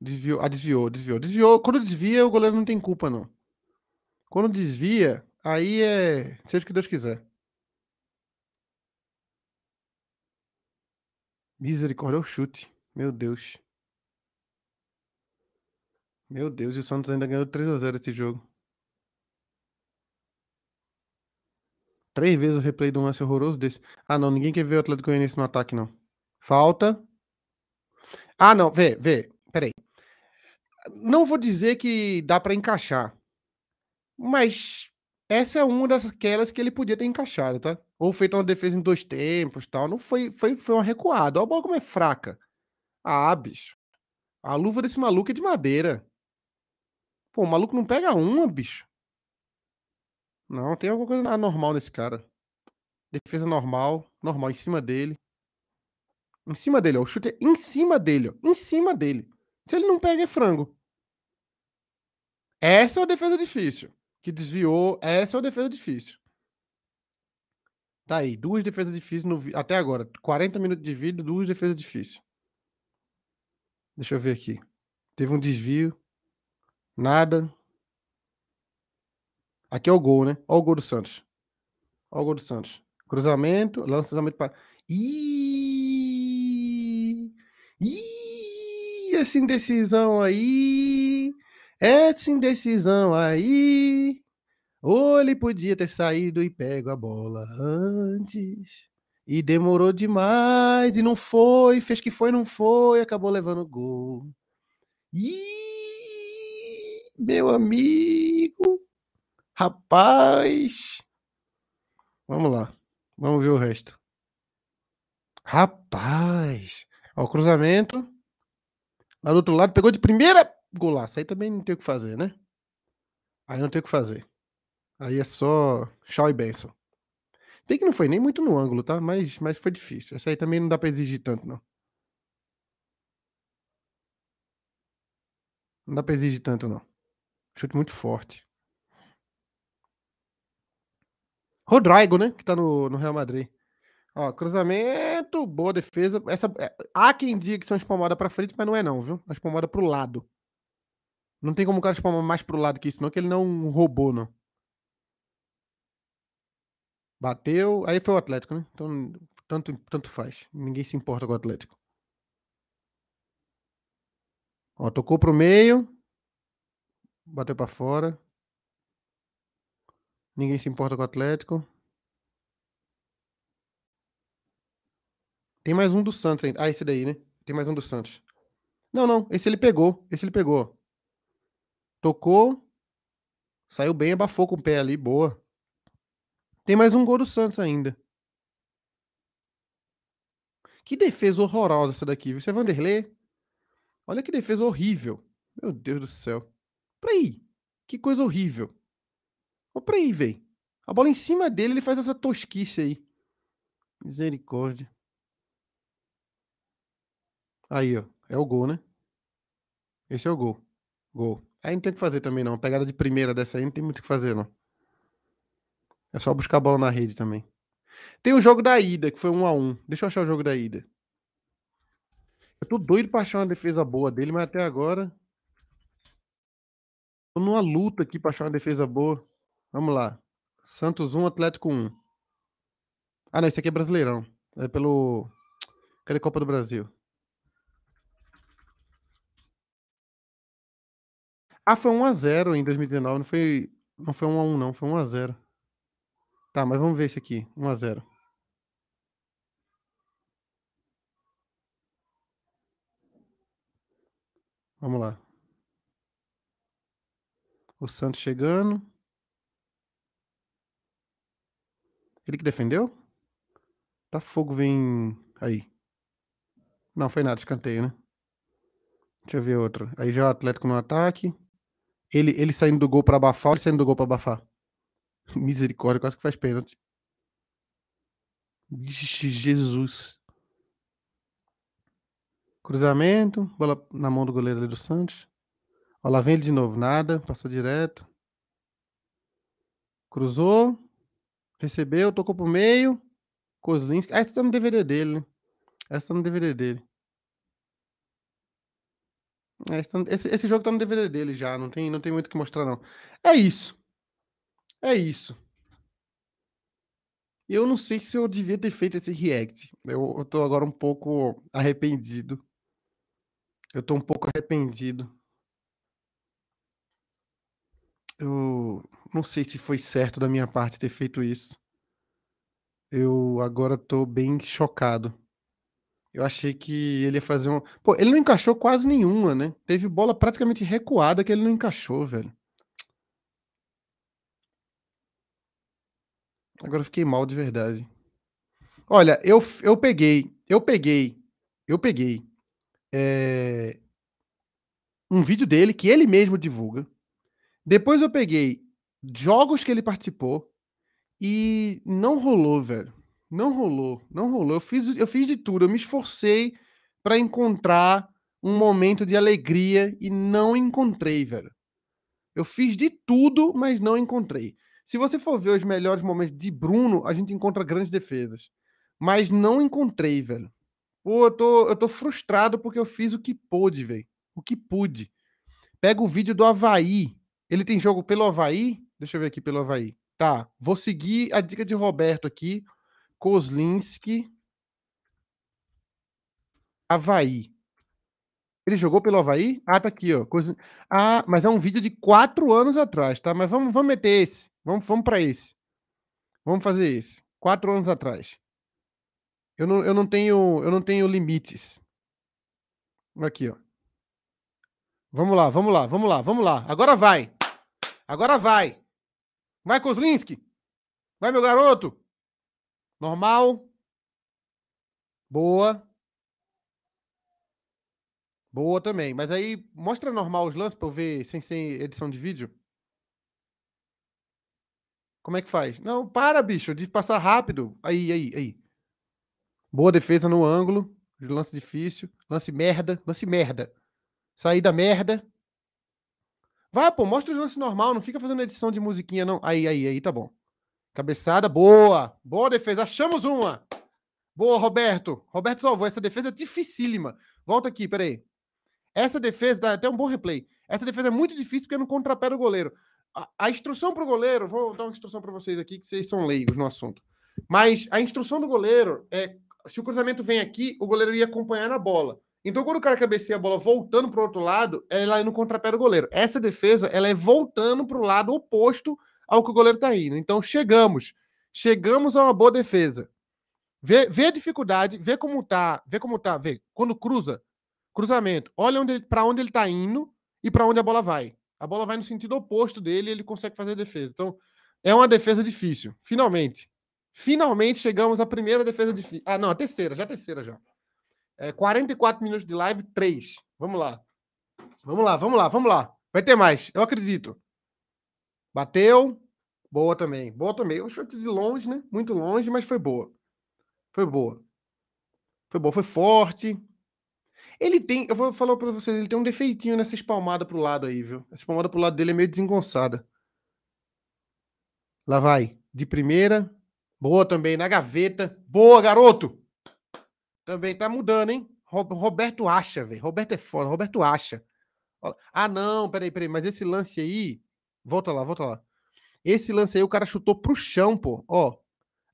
Desviou. Ah, desviou, desviou. Desviou. Quando desvia, o goleiro não tem culpa, não. Quando desvia, aí é. Seja o que Deus quiser. Misericórdia, o chute. Meu Deus. Meu Deus, e o Santos ainda ganhou 3 a 0 esse jogo. Três vezes o replay de um lance horroroso desse. Ah, não, ninguém quer ver o Atlético Goianiense no ataque, não. Falta. Ah, não, vê, vê. Peraí. Não vou dizer que dá para encaixar. Mas essa é uma daquelas que ele podia ter encaixado, tá? Ou feito uma defesa em dois tempos tal. Não foi, foi, foi uma recuada. Olha a bola como é fraca. Ah, bicho. A luva desse maluco é de madeira. Pô, o maluco não pega uma, bicho. Não, tem alguma coisa anormal nesse cara. Defesa normal, normal, em cima dele. Em cima dele, ó. O chute é em cima dele, ó. Em cima dele. Se ele não pega, é frango. Essa é uma defesa difícil. Que desviou, essa é uma defesa difícil. Tá aí, duas defesas difíceis no, até agora. 40 minutos de vida, duas defesas difíceis. Deixa eu ver aqui. Teve um desvio. Nada. Aqui é o gol, né? Olha o gol do Santos. Olha o gol do Santos. Cruzamento, lançamento para. Ih! Ih! Essa indecisão aí! Essa indecisão aí! Ou ele podia ter saído e pego a bola antes. E demorou demais, e não foi, fez que foi, não foi, acabou levando o gol. Ih! Meu amigo! Rapaz. Vamos lá. Vamos ver o resto. Rapaz. Ó, cruzamento. Lá do outro lado, pegou de primeira. Golaço. Aí também não tem o que fazer, né? Aí não tem o que fazer. Aí é só Shaw e Benson. Bem que não foi nem muito no ângulo, tá? Mas, mas foi difícil. Essa aí também não dá pra exigir tanto, não. Não dá pra exigir tanto, não. Chute muito forte. Rodrigo, né? Que tá no, no Real Madrid. Ó, cruzamento, boa defesa. Essa, é, há quem diga que são espalmadas para frente, mas não é não, viu? É espalmada pro lado. Não tem como o cara espalmar mais pro lado que isso, não, que ele não roubou, não. Bateu, aí foi o Atlético, né? Então, tanto, tanto faz. Ninguém se importa com o Atlético. Ó, tocou pro meio. Bateu para fora. Ninguém se importa com o Atlético. Tem mais um do Santos ainda. Ah, esse daí, né? Tem mais um do Santos. Não, não. Esse ele pegou. Esse ele pegou. Tocou. Saiu bem, abafou com o pé ali. Boa. Tem mais um gol do Santos ainda. Que defesa horrorosa essa daqui, viu? Você é Vanderlei? Olha que defesa horrível. Meu Deus do céu. Peraí. Que coisa horrível. Olha pra aí, velho. A bola em cima dele, ele faz essa tosquice aí. Misericórdia. Aí, ó. É o gol, né? Esse é o gol. Gol. Aí não tem o que fazer também, não. pegada de primeira dessa aí não tem muito o que fazer, não. É só buscar a bola na rede também. Tem o jogo da ida, que foi um a um. Deixa eu achar o jogo da ida. Eu tô doido pra achar uma defesa boa dele, mas até agora. Tô numa luta aqui pra achar uma defesa boa. Vamos lá. Santos 1, Atlético 1. Ah, não, esse aqui é Brasileirão. É pelo. Aquele Copa do Brasil? Ah, foi 1x0 em 2019. Não foi, não foi 1x1, não. Foi 1x0. Tá, mas vamos ver esse aqui. 1x0. Vamos lá. O Santos chegando. Ele que defendeu? Tá fogo, vem. Aí. Não, foi nada, escanteio, né? Deixa eu ver outra. Aí já o Atlético no ataque. Ele, ele saindo do gol para abafar, ele saindo do gol para abafar. Misericórdia, quase que faz pênalti. Jesus. Cruzamento, bola na mão do goleiro ali do Santos. Olha lá, vem ele de novo, nada, passou direto. Cruzou, Recebeu, tocou pro meio. Kozlinski. Ah, essa tá no DVD dele, né? Essa tá no DVD dele. Tá esse, esse, jogo tá no DVD dele já, não tem, não tem muito o que mostrar, não. É isso. É isso. Eu não sei se eu devia ter feito esse react. Eu, eu tô agora um pouco arrependido. Eu tô um pouco arrependido. Eu não sei se foi certo da minha parte ter feito isso. Eu agora tô bem chocado. Eu achei que ele ia fazer um. Pô, ele não encaixou quase nenhuma, né? Teve bola praticamente recuada que ele não encaixou, velho. Agora fiquei mal de verdade. Olha, eu, eu peguei, eu peguei, eu peguei é, um vídeo dele que ele mesmo divulga, depois eu peguei jogos que ele participou e não rolou, velho. Não rolou, não rolou. Eu fiz, eu fiz de tudo, eu me esforcei para encontrar um momento de alegria e não encontrei, velho. Eu fiz de tudo, mas não encontrei. Se você for ver os melhores momentos de Bruno, a gente encontra grandes defesas. Mas não encontrei, velho. Pô, eu tô, eu tô frustrado porque eu fiz o que pôde, velho. O que pude. Pega o vídeo do Havaí, ele tem jogo pelo Havaí. Deixa eu ver aqui pelo Havaí. Tá, vou seguir a dica de Roberto aqui. Kozlinski. Havaí. Ele jogou pelo Havaí? Ah, tá aqui, ó. Ah, mas é um vídeo de quatro anos atrás, tá? Mas vamos, vamos meter esse. Vamos, vamos para esse. Vamos fazer esse. Quatro anos atrás. Eu não, eu não tenho eu não tenho limites. Aqui, ó. Vamos lá, vamos lá, vamos lá, vamos lá. Agora vai. Agora vai. Vai, Kozlinski. Vai, meu garoto. Normal. Boa. Boa também. Mas aí, mostra normal os lances para eu ver sem, sem edição de vídeo. Como é que faz? Não, para, bicho, de passar rápido. Aí, aí, aí. Boa defesa no ângulo. Lance difícil. Lance merda. Lance merda. Saída merda. Vai, pô, mostra o lance normal, não fica fazendo edição de musiquinha, não. Aí, aí, aí, tá bom. Cabeçada, boa. Boa defesa, achamos uma. Boa, Roberto. Roberto salvou. Essa defesa é dificílima. Volta aqui, peraí. Essa defesa, dá até um bom replay. Essa defesa é muito difícil porque não contrapera o goleiro. A, a instrução para o goleiro, vou dar uma instrução para vocês aqui, que vocês são leigos no assunto. Mas a instrução do goleiro é: se o cruzamento vem aqui, o goleiro ia acompanhar na bola. Então, quando o cara cabeceia a bola voltando para o outro lado, ela é no contrapé do goleiro. Essa defesa, ela é voltando para o lado oposto ao que o goleiro está indo. Então, chegamos. Chegamos a uma boa defesa. Vê, vê a dificuldade, vê como tá, vê como tá, vê. Quando cruza, cruzamento, olha para onde ele está indo e para onde a bola vai. A bola vai no sentido oposto dele e ele consegue fazer a defesa. Então, é uma defesa difícil. Finalmente. Finalmente chegamos à primeira defesa difícil. Ah, não, a terceira, já a terceira já. É, 44 minutos de live, 3. Vamos lá. Vamos lá, vamos lá, vamos lá. Vai ter mais, eu acredito. Bateu. Boa também. Boa também. Eu chute de longe, né? Muito longe, mas foi boa. Foi boa. Foi boa, foi forte. Ele tem, eu vou falar para vocês, ele tem um defeitinho nessa espalmada pro lado aí, viu? Essa espalmada pro lado dele é meio desengonçada. Lá vai. De primeira. Boa também, na gaveta. Boa, garoto! Também tá mudando, hein? Roberto acha, velho. Roberto é foda, Roberto acha. Ah, não, peraí, peraí, mas esse lance aí. Volta lá, volta lá. Esse lance aí o cara chutou pro chão, pô. Ó,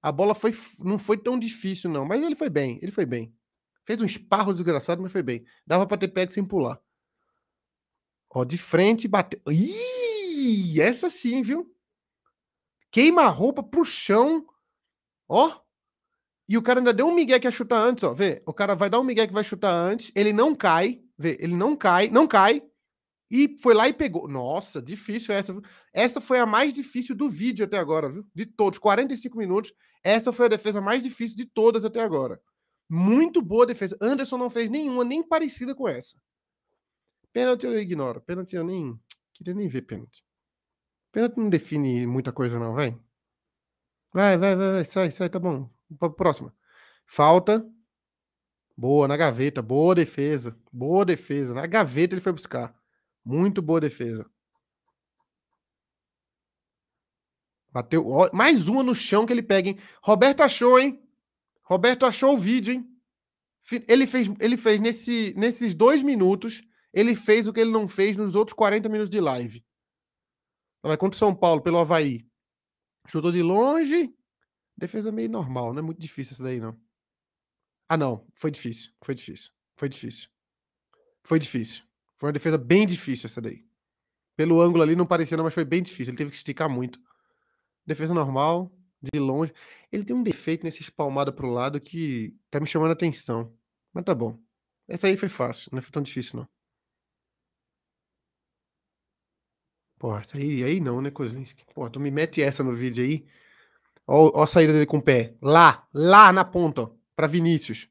a bola foi, não foi tão difícil, não. Mas ele foi bem, ele foi bem. Fez um esparro desgraçado, mas foi bem. Dava pra ter pego sem pular. Ó, de frente, bateu. Ih, essa sim, viu? Queima a roupa pro chão. Ó, e o cara ainda deu um migué que ia chutar antes, ó. Vê, o cara vai dar um migué que vai chutar antes, ele não cai, vê, ele não cai, não cai. E foi lá e pegou. Nossa, difícil essa. Essa foi a mais difícil do vídeo até agora, viu? De todos, 45 minutos. Essa foi a defesa mais difícil de todas até agora. Muito boa defesa. Anderson não fez nenhuma, nem parecida com essa. Pênalti eu ignoro. Pênalti eu nem. Queria nem ver pênalti. Pênalti não define muita coisa, não, vai. Vai, vai, vai, vai. Sai, sai, tá bom próxima. Falta. Boa, na gaveta. Boa defesa. Boa defesa. Na gaveta ele foi buscar. Muito boa defesa. Bateu. Ó, mais uma no chão que ele pega, hein? Roberto achou, hein? Roberto achou o vídeo, hein? Ele fez, ele fez nesse, nesses dois minutos, ele fez o que ele não fez nos outros 40 minutos de live. Vai contra o São Paulo, pelo Havaí. Chutou de longe, Defesa meio normal, não é muito difícil essa daí, não. Ah, não. Foi difícil. Foi difícil. Foi difícil. Foi difícil. Foi uma defesa bem difícil essa daí. Pelo ângulo ali não parecia, não, mas foi bem difícil. Ele teve que esticar muito. Defesa normal, de longe. Ele tem um defeito nessa espalmada pro lado que tá me chamando a atenção. Mas tá bom. Essa aí foi fácil, não foi tão difícil, não. Porra, essa aí, aí não, né, Kozlinski? Porra, tu me mete essa no vídeo aí. Ó, a saída dele com o pé. Lá, lá na ponta, para Vinícius.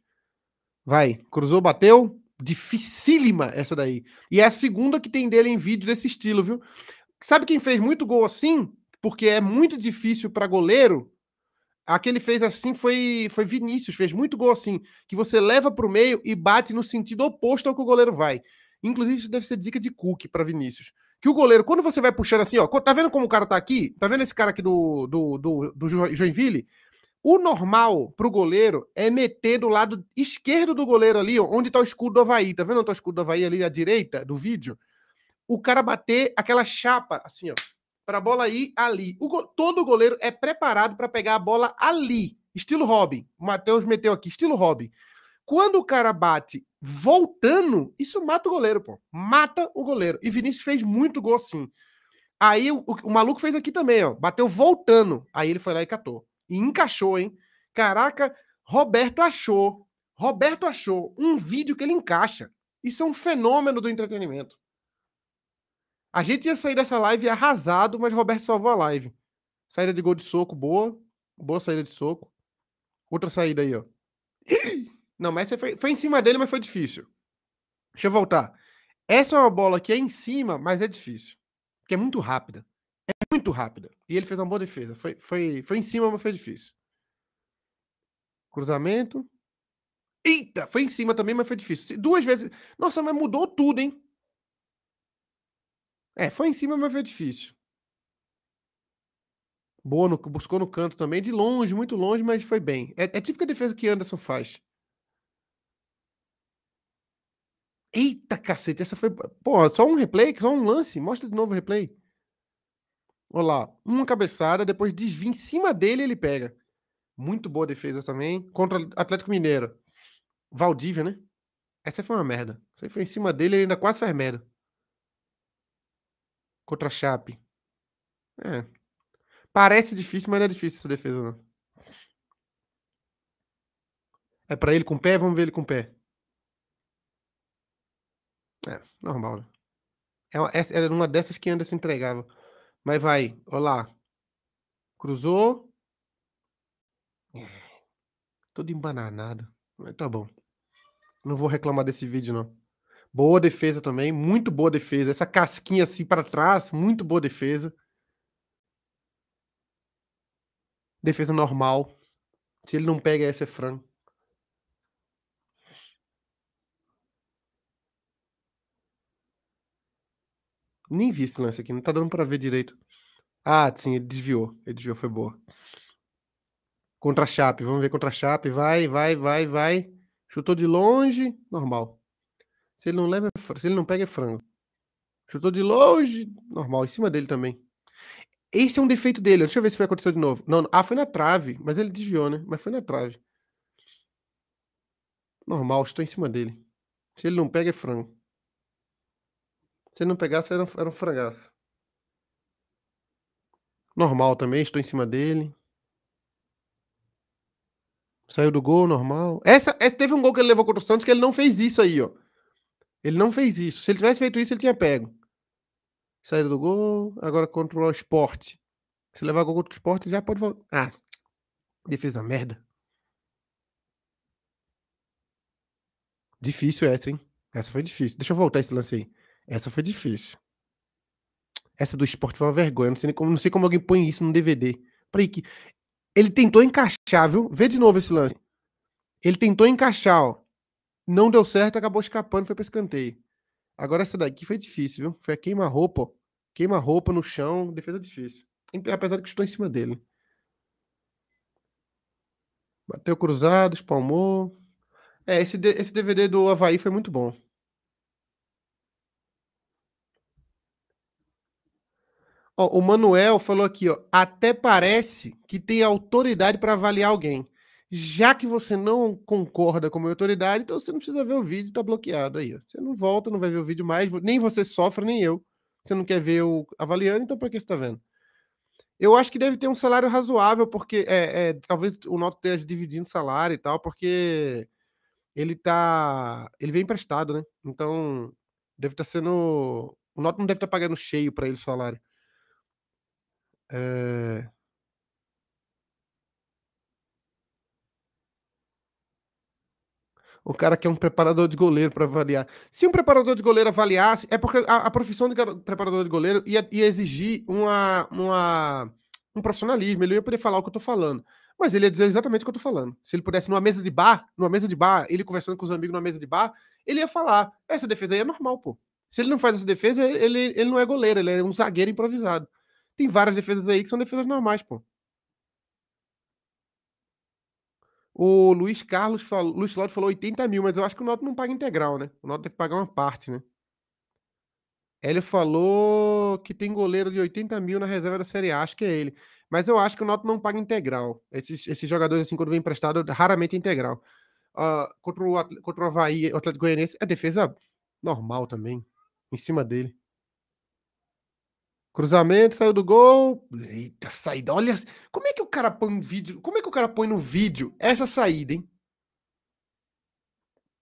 Vai, cruzou, bateu. Dificílima essa daí. E é a segunda que tem dele em vídeo desse estilo, viu? Sabe quem fez muito gol assim? Porque é muito difícil para goleiro. Aquele fez assim foi foi Vinícius, fez muito gol assim, que você leva para o meio e bate no sentido oposto ao que o goleiro vai. Inclusive isso deve ser dica de Cook para Vinícius que o goleiro, quando você vai puxando assim, ó, tá vendo como o cara tá aqui? Tá vendo esse cara aqui do, do, do, do Joinville? O normal pro goleiro é meter do lado esquerdo do goleiro ali, ó, onde tá o escudo do Havaí. Tá vendo onde tá o escudo do Havaí ali à direita do vídeo? O cara bater aquela chapa, assim, ó, pra bola ir ali. O, todo goleiro é preparado para pegar a bola ali, estilo Robin. O Matheus meteu aqui, estilo Robin. Quando o cara bate voltando, isso mata o goleiro, pô. Mata o goleiro. E Vinícius fez muito gol assim. Aí o, o, maluco fez aqui também, ó. Bateu voltando. Aí ele foi lá e catou. E encaixou, hein? Caraca, Roberto achou. Roberto achou um vídeo que ele encaixa. Isso é um fenômeno do entretenimento. A gente ia sair dessa live arrasado, mas Roberto salvou a live. Saída de gol de soco, boa. Boa saída de soco. Outra saída aí, ó. Não, mas foi, foi em cima dele, mas foi difícil. Deixa eu voltar. Essa é uma bola que é em cima, mas é difícil. Porque é muito rápida. É muito rápida. E ele fez uma boa defesa. Foi, foi, foi em cima, mas foi difícil. Cruzamento. Eita! Foi em cima também, mas foi difícil. Duas vezes. Nossa, mas mudou tudo, hein? É, foi em cima, mas foi difícil. Bono buscou no canto também, de longe, muito longe, mas foi bem. É, é típica defesa que Anderson faz. Eita cacete, essa foi. Porra, só um replay, só um lance. Mostra de novo o replay. Olha lá, uma cabeçada, depois desvia em cima dele ele pega. Muito boa defesa também. Contra Atlético Mineiro. Valdívia, né? Essa foi uma merda. Você foi em cima dele, ele ainda quase fez merda. Contra a Chape. É. Parece difícil, mas não é difícil essa defesa, não. É para ele com o pé, vamos ver ele com o pé. É, normal, né? É era uma dessas que Anderson entregava. Mas vai, olá. Cruzou. É, Todo embananado. Mas tá bom. Não vou reclamar desse vídeo, não. Boa defesa também, muito boa defesa. Essa casquinha assim para trás, muito boa defesa. Defesa normal. Se ele não pega essa, é frango. Nem vi esse lance aqui, não tá dando pra ver direito. Ah, sim, ele desviou. Ele desviou, foi boa. Contra a Chape, vamos ver contra a Chape. Vai, vai, vai, vai. Chutou de longe, normal. Se ele não leva, se ele não pega é frango. Chutou de longe, normal, em cima dele também. Esse é um defeito dele. Deixa eu ver se vai acontecer de novo. Não, não, ah, foi na trave, mas ele desviou, né? Mas foi na trave. Normal, estou em cima dele. Se ele não pega é frango. Se não pegasse, era, era um frangaço. Normal também, estou em cima dele. Saiu do gol, normal. Essa, essa, teve um gol que ele levou contra o Santos que ele não fez isso aí, ó. Ele não fez isso. Se ele tivesse feito isso, ele tinha pego. Saiu do gol, agora contra o esporte. Se levar gol contra o esporte, já pode voltar. Ah, defesa merda. Difícil essa, hein? Essa foi difícil. Deixa eu voltar esse lance aí. Essa foi difícil. Essa do esporte foi uma vergonha. Não sei, como, não sei como alguém põe isso no DVD. Peraí, que. Ele tentou encaixar, viu? Vê de novo esse lance. Ele tentou encaixar, ó. Não deu certo, acabou escapando, foi pra escanteio. Agora essa daqui foi difícil, viu? Foi a queima-roupa, ó. Queima-roupa no chão, defesa difícil. Apesar de que estou em cima dele. Bateu cruzado, espalmou. É, esse, esse DVD do Havaí foi muito bom. Ó, o Manuel falou aqui, ó, até parece que tem autoridade para avaliar alguém. Já que você não concorda com a minha autoridade, então você não precisa ver o vídeo, tá bloqueado aí. Ó. Você não volta, não vai ver o vídeo mais, nem você sofre, nem eu. Você não quer ver o avaliando, então para que você tá vendo? Eu acho que deve ter um salário razoável, porque é, é talvez o Noto esteja dividindo salário e tal, porque ele tá. Ele vem emprestado, né? Então, deve estar tá sendo. O Noto não deve estar tá pagando cheio para ele o salário. É... O cara que é um preparador de goleiro para avaliar. Se um preparador de goleiro avaliasse, é porque a, a profissão de preparador de goleiro ia, ia exigir uma, uma, um profissionalismo. Ele ia poder falar o que eu estou falando. Mas ele ia dizer exatamente o que eu estou falando. Se ele pudesse, numa mesa de bar, numa mesa de bar, ele conversando com os amigos numa mesa de bar, ele ia falar: essa defesa aí é normal, pô. Se ele não faz essa defesa, ele, ele não é goleiro, ele é um zagueiro improvisado. Tem várias defesas aí que são defesas normais, pô. O Luiz Carlos falou, Luiz Lodi falou 80 mil, mas eu acho que o Noto não paga integral, né? O Noto deve pagar uma parte, né? Ele falou que tem goleiro de 80 mil na reserva da Série A, acho que é ele. Mas eu acho que o Noto não paga integral. Esses, esses jogadores, assim, quando vem emprestado, raramente é integral. Uh, contra, o, contra o Havaí, o Atlético Goianiense, é defesa normal também, em cima dele. Cruzamento, saiu do gol. Eita, saída. Olha, como é que o cara põe no vídeo? Como é que o cara põe no vídeo essa saída, hein?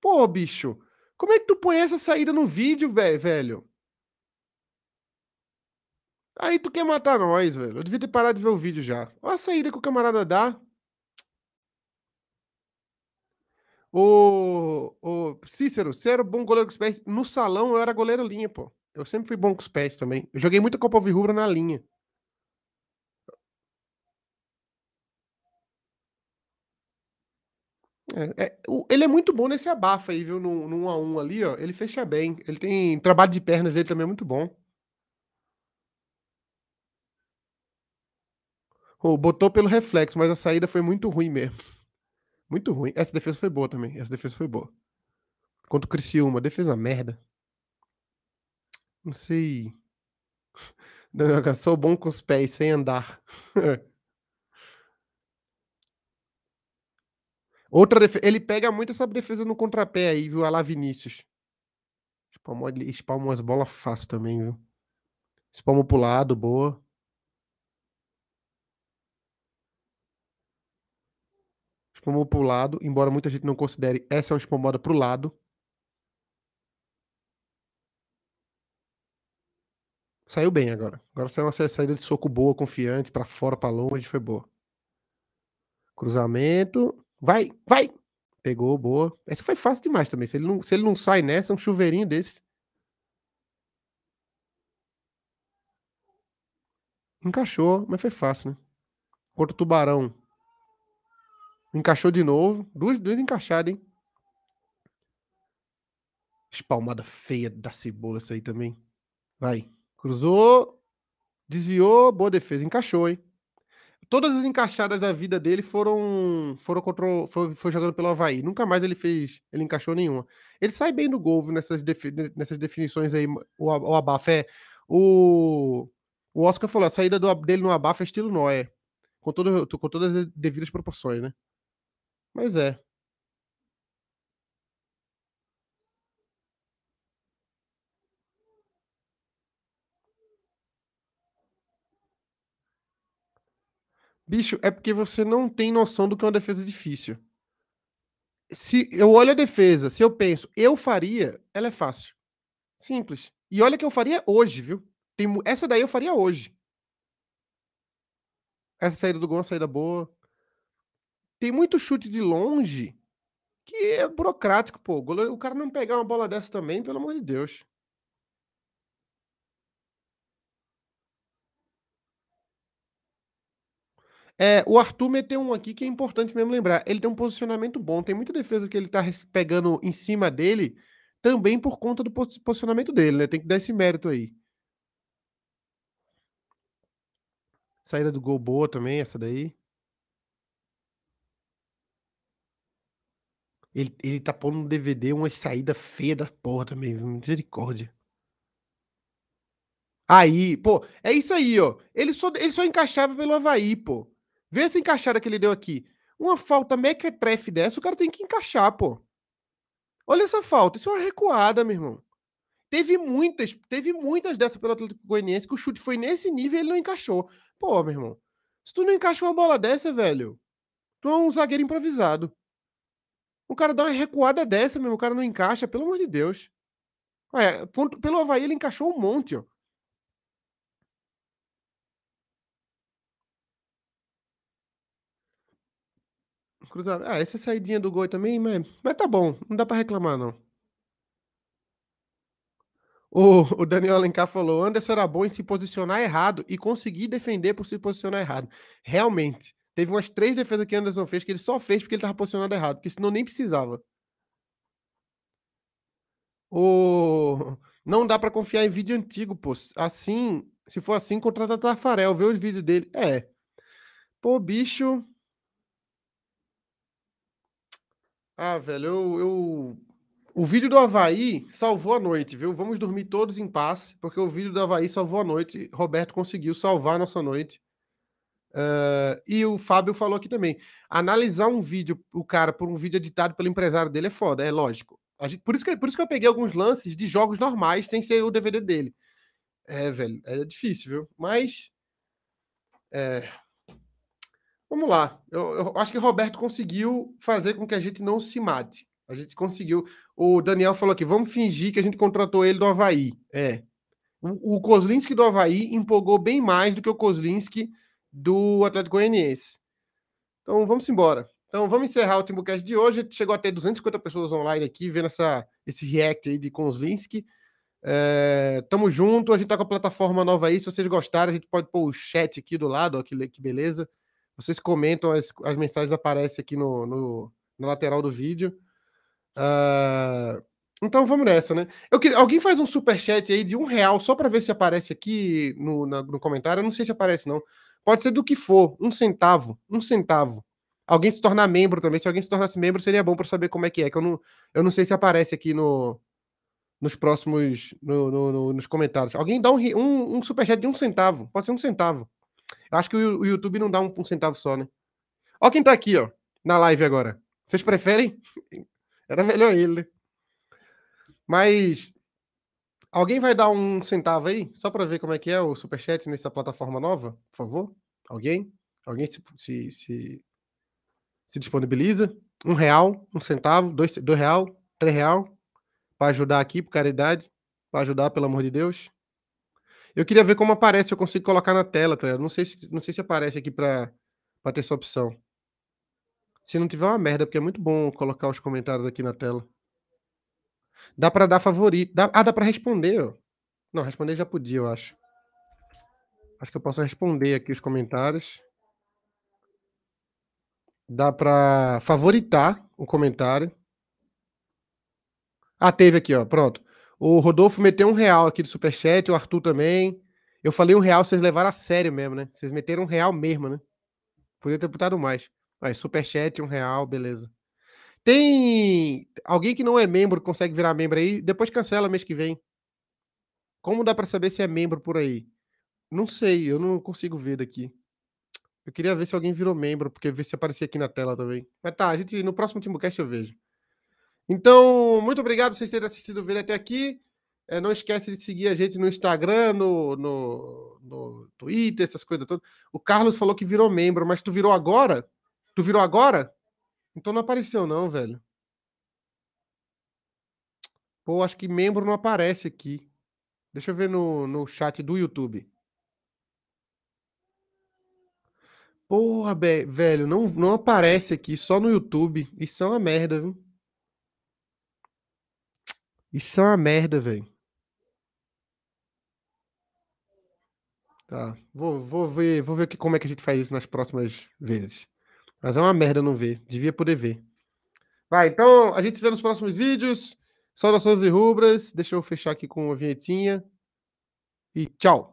Pô, bicho, como é que tu põe essa saída no vídeo, velho? Aí tu quer matar nós, velho. Eu devia ter parado de ver o vídeo já. Olha a saída que o camarada dá. O, o Cícero, você era bom goleiro com os pés. No salão eu era goleiro linha, pô. Eu sempre fui bom com os pés também. Eu joguei muita Copa Virrubra na linha. É, é, ele é muito bom nesse abafa aí, viu? No, no 1 a 1 ali, ó. Ele fecha bem. Ele tem trabalho de pernas dele também é muito bom. Oh, botou pelo reflexo, mas a saída foi muito ruim mesmo. Muito ruim. Essa defesa foi boa também. Essa defesa foi boa. Contra o Criciúma, defesa merda. Não sei. Sou bom com os pés, sem andar. Outra Ele pega muito essa defesa no contrapé aí, viu? A Vinícius. Espalmou, espalmou as bolas fácil também, viu? Espalmou pro lado, boa. Espalmou pro lado, embora muita gente não considere, essa é uma espalmada pro lado. Saiu bem agora. Agora saiu uma saída de soco boa, confiante, para fora, para longe, foi boa. Cruzamento. Vai, vai! Pegou, boa. Essa foi fácil demais também. Se ele não, se ele não sai nessa, um chuveirinho desse. Encaixou, mas foi fácil, né? Contra o Tubarão. Encaixou de novo. Duas, duas encaixadas, hein? Espalmada feia da cebola essa aí também. Vai. Cruzou, desviou, boa defesa, encaixou, hein? Todas as encaixadas da vida dele foram foram contra, foi, foi jogando pelo Havaí. Nunca mais ele fez, ele encaixou nenhuma. Ele sai bem do gol nessas, defi, nessas definições aí, o, o abafé. O, o Oscar falou, a saída do, dele no abafé é estilo Noé. Com, todo, com todas as devidas proporções, né? Mas é, Bicho, é porque você não tem noção do que é uma defesa difícil. Se eu olho a defesa, se eu penso, eu faria, ela é fácil. Simples. E olha que eu faria hoje, viu? Tem, essa daí eu faria hoje. Essa saída do gol é uma saída boa. Tem muito chute de longe que é burocrático, pô. O cara não pegar uma bola dessa também, pelo amor de Deus. É, o Arthur meteu um aqui que é importante mesmo lembrar. Ele tem um posicionamento bom, tem muita defesa que ele tá pegando em cima dele, também por conta do posicionamento dele, né? Tem que dar esse mérito aí. Saída do gol boa também, essa daí. Ele, ele tá pondo no DVD uma saída feia da porra também, misericórdia. Aí, pô, é isso aí, ó. Ele só, ele só encaixava pelo Havaí, pô. Vê essa encaixada que ele deu aqui. Uma falta mequetrefe dessa, o cara tem que encaixar, pô. Olha essa falta, isso é uma recuada, meu irmão. Teve muitas, teve muitas dessa pelo Atlético Goianiense que o chute foi nesse nível e ele não encaixou. Pô, meu irmão, se tu não encaixa uma bola dessa, velho, tu é um zagueiro improvisado. O cara dá uma recuada dessa, meu, o cara não encaixa, pelo amor de Deus. Olha, pelo Havaí ele encaixou um monte, ó. cruzado. Ah, essa saidinha do gol também, mas, mas tá bom, não dá para reclamar, não. O, o Daniel Alencar falou: Anderson era bom em se posicionar errado e conseguir defender por se posicionar errado. Realmente, teve umas três defesas que Anderson fez que ele só fez porque ele estava posicionado errado, porque senão nem precisava. O... Não dá para confiar em vídeo antigo, pô. Assim, se for assim, contrata Tafarel, vê os vídeos dele. É. Pô, bicho, Ah, velho, eu, eu... O vídeo do Havaí salvou a noite, viu? Vamos dormir todos em paz, porque o vídeo do Havaí salvou a noite. Roberto conseguiu salvar a nossa noite. Uh, e o Fábio falou aqui também. Analisar um vídeo, o cara, por um vídeo editado pelo empresário dele é foda, é lógico. Gente, por, isso que, por isso que eu peguei alguns lances de jogos normais, sem ser o DVD dele. É, velho, é difícil, viu? Mas. É, Vamos lá. Eu, eu, acho que o Roberto conseguiu fazer com que a gente não se mate. A gente conseguiu. O Daniel falou aqui: vamos fingir que a gente contratou ele do Havaí. É. O, o Kozlinski do Havaí empolgou bem mais do que o Kozlinski do Atlético Goianiense. Então vamos embora. Então vamos encerrar o Timbucast de hoje. Chegou até 250 pessoas online aqui vendo essa, esse react aí de Kozlinski. É, tamo junto, a gente tá com a plataforma nova aí. Se vocês gostarem, a gente pode pôr o chat aqui do lado, ó, que, que beleza. Vocês comentam, as, as mensagens aparecem aqui no, no, na lateral do vídeo. Uh, então vamos nessa, né? Eu queria, alguém faz um super chat aí de um real só para ver se aparece aqui no, na, no comentário. Eu não sei se aparece não. Pode ser do que for, um centavo, um centavo. Alguém se tornar membro também. Se alguém se tornasse membro, seria bom para saber como é que é. Que eu não, eu não sei se aparece aqui no, nos próximos, no, no, no, nos comentários. Alguém dá um, um, um superchat de um centavo. Pode ser um centavo. Acho que o YouTube não dá um, um centavo só, né? Ó quem tá aqui, ó, na live agora. Vocês preferem? Era melhor ele, Mas alguém vai dar um centavo aí? Só para ver como é que é o Superchat nessa plataforma nova, por favor? Alguém? Alguém se, se, se, se disponibiliza? Um real, um centavo, dois, dois real, três real, para ajudar aqui, por caridade, para ajudar, pelo amor de Deus. Eu queria ver como aparece, eu consigo colocar na tela, tá? Não sei se, não sei se aparece aqui para ter essa opção. Se não tiver é uma merda, porque é muito bom colocar os comentários aqui na tela. Dá para dar favorito. Dá, ah, dá para responder, ó. Não, responder já podia, eu acho. Acho que eu posso responder aqui os comentários. Dá para favoritar o comentário. Ah, teve aqui, ó. Pronto. O Rodolfo meteu um real aqui do Superchat, o Arthur também. Eu falei um real, vocês levaram a sério mesmo, né? Vocês meteram um real mesmo, né? Podia ter botado mais. Mas superchat, um real, beleza. Tem alguém que não é membro, consegue virar membro aí, depois cancela mês que vem. Como dá para saber se é membro por aí? Não sei, eu não consigo ver daqui. Eu queria ver se alguém virou membro, porque ver se aparecia aqui na tela também. Mas tá, a gente, no próximo Timbucast eu vejo. Então, muito obrigado por vocês terem assistido o vídeo até aqui. É, não esquece de seguir a gente no Instagram, no, no, no Twitter, essas coisas todas. O Carlos falou que virou membro, mas tu virou agora? Tu virou agora? Então não apareceu, não, velho. Pô, acho que membro não aparece aqui. Deixa eu ver no, no chat do YouTube. Porra, velho, não, não aparece aqui, só no YouTube. Isso é uma merda, viu? Isso é uma merda, velho. Tá. Vou, vou ver, vou ver como é que a gente faz isso nas próximas vezes. Mas é uma merda não ver. Devia poder ver. Vai, então a gente se vê nos próximos vídeos. Saudações e rubras. Deixa eu fechar aqui com uma vinhetinha. E tchau.